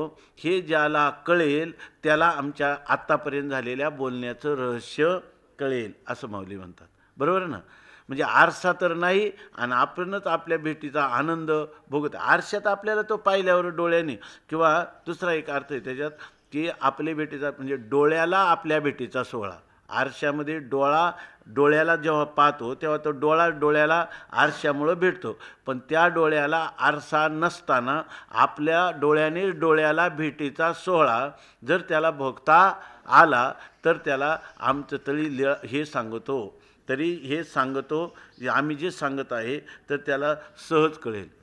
हे ज्याला कळेल त्याला आमच्या आत्तापर्यंत झालेल्या बोलण्याचं रहस्य कळेल असं माऊली म्हणतात बरोबर ना म्हणजे आरसा तर नाही आणि आपणच आपल्या भेटीचा आनंद भोगत आरशात आपल्याला तो पाहिल्यावर डोळ्याने किंवा दुसरा एक अर्थ आहे त्याच्यात की आपल्या भेटीचा म्हणजे डोळ्याला आपल्या भेटीचा सोहळा आरशामध्ये डोळा डोळ्याला जेव्हा पाहतो तेव्हा तो डोळा डोळ्याला आरशामुळं भेटतो पण त्या डोळ्याला आरसा नसताना आपल्या डोळ्याने डोळ्याला भेटीचा सोहळा जर त्याला भोगता आला तर त्याला आमचं तळी लिळ हे सांगतो तरी हे सांगतो आम्ही जे सांगत आहे तर त्याला सहज कळेल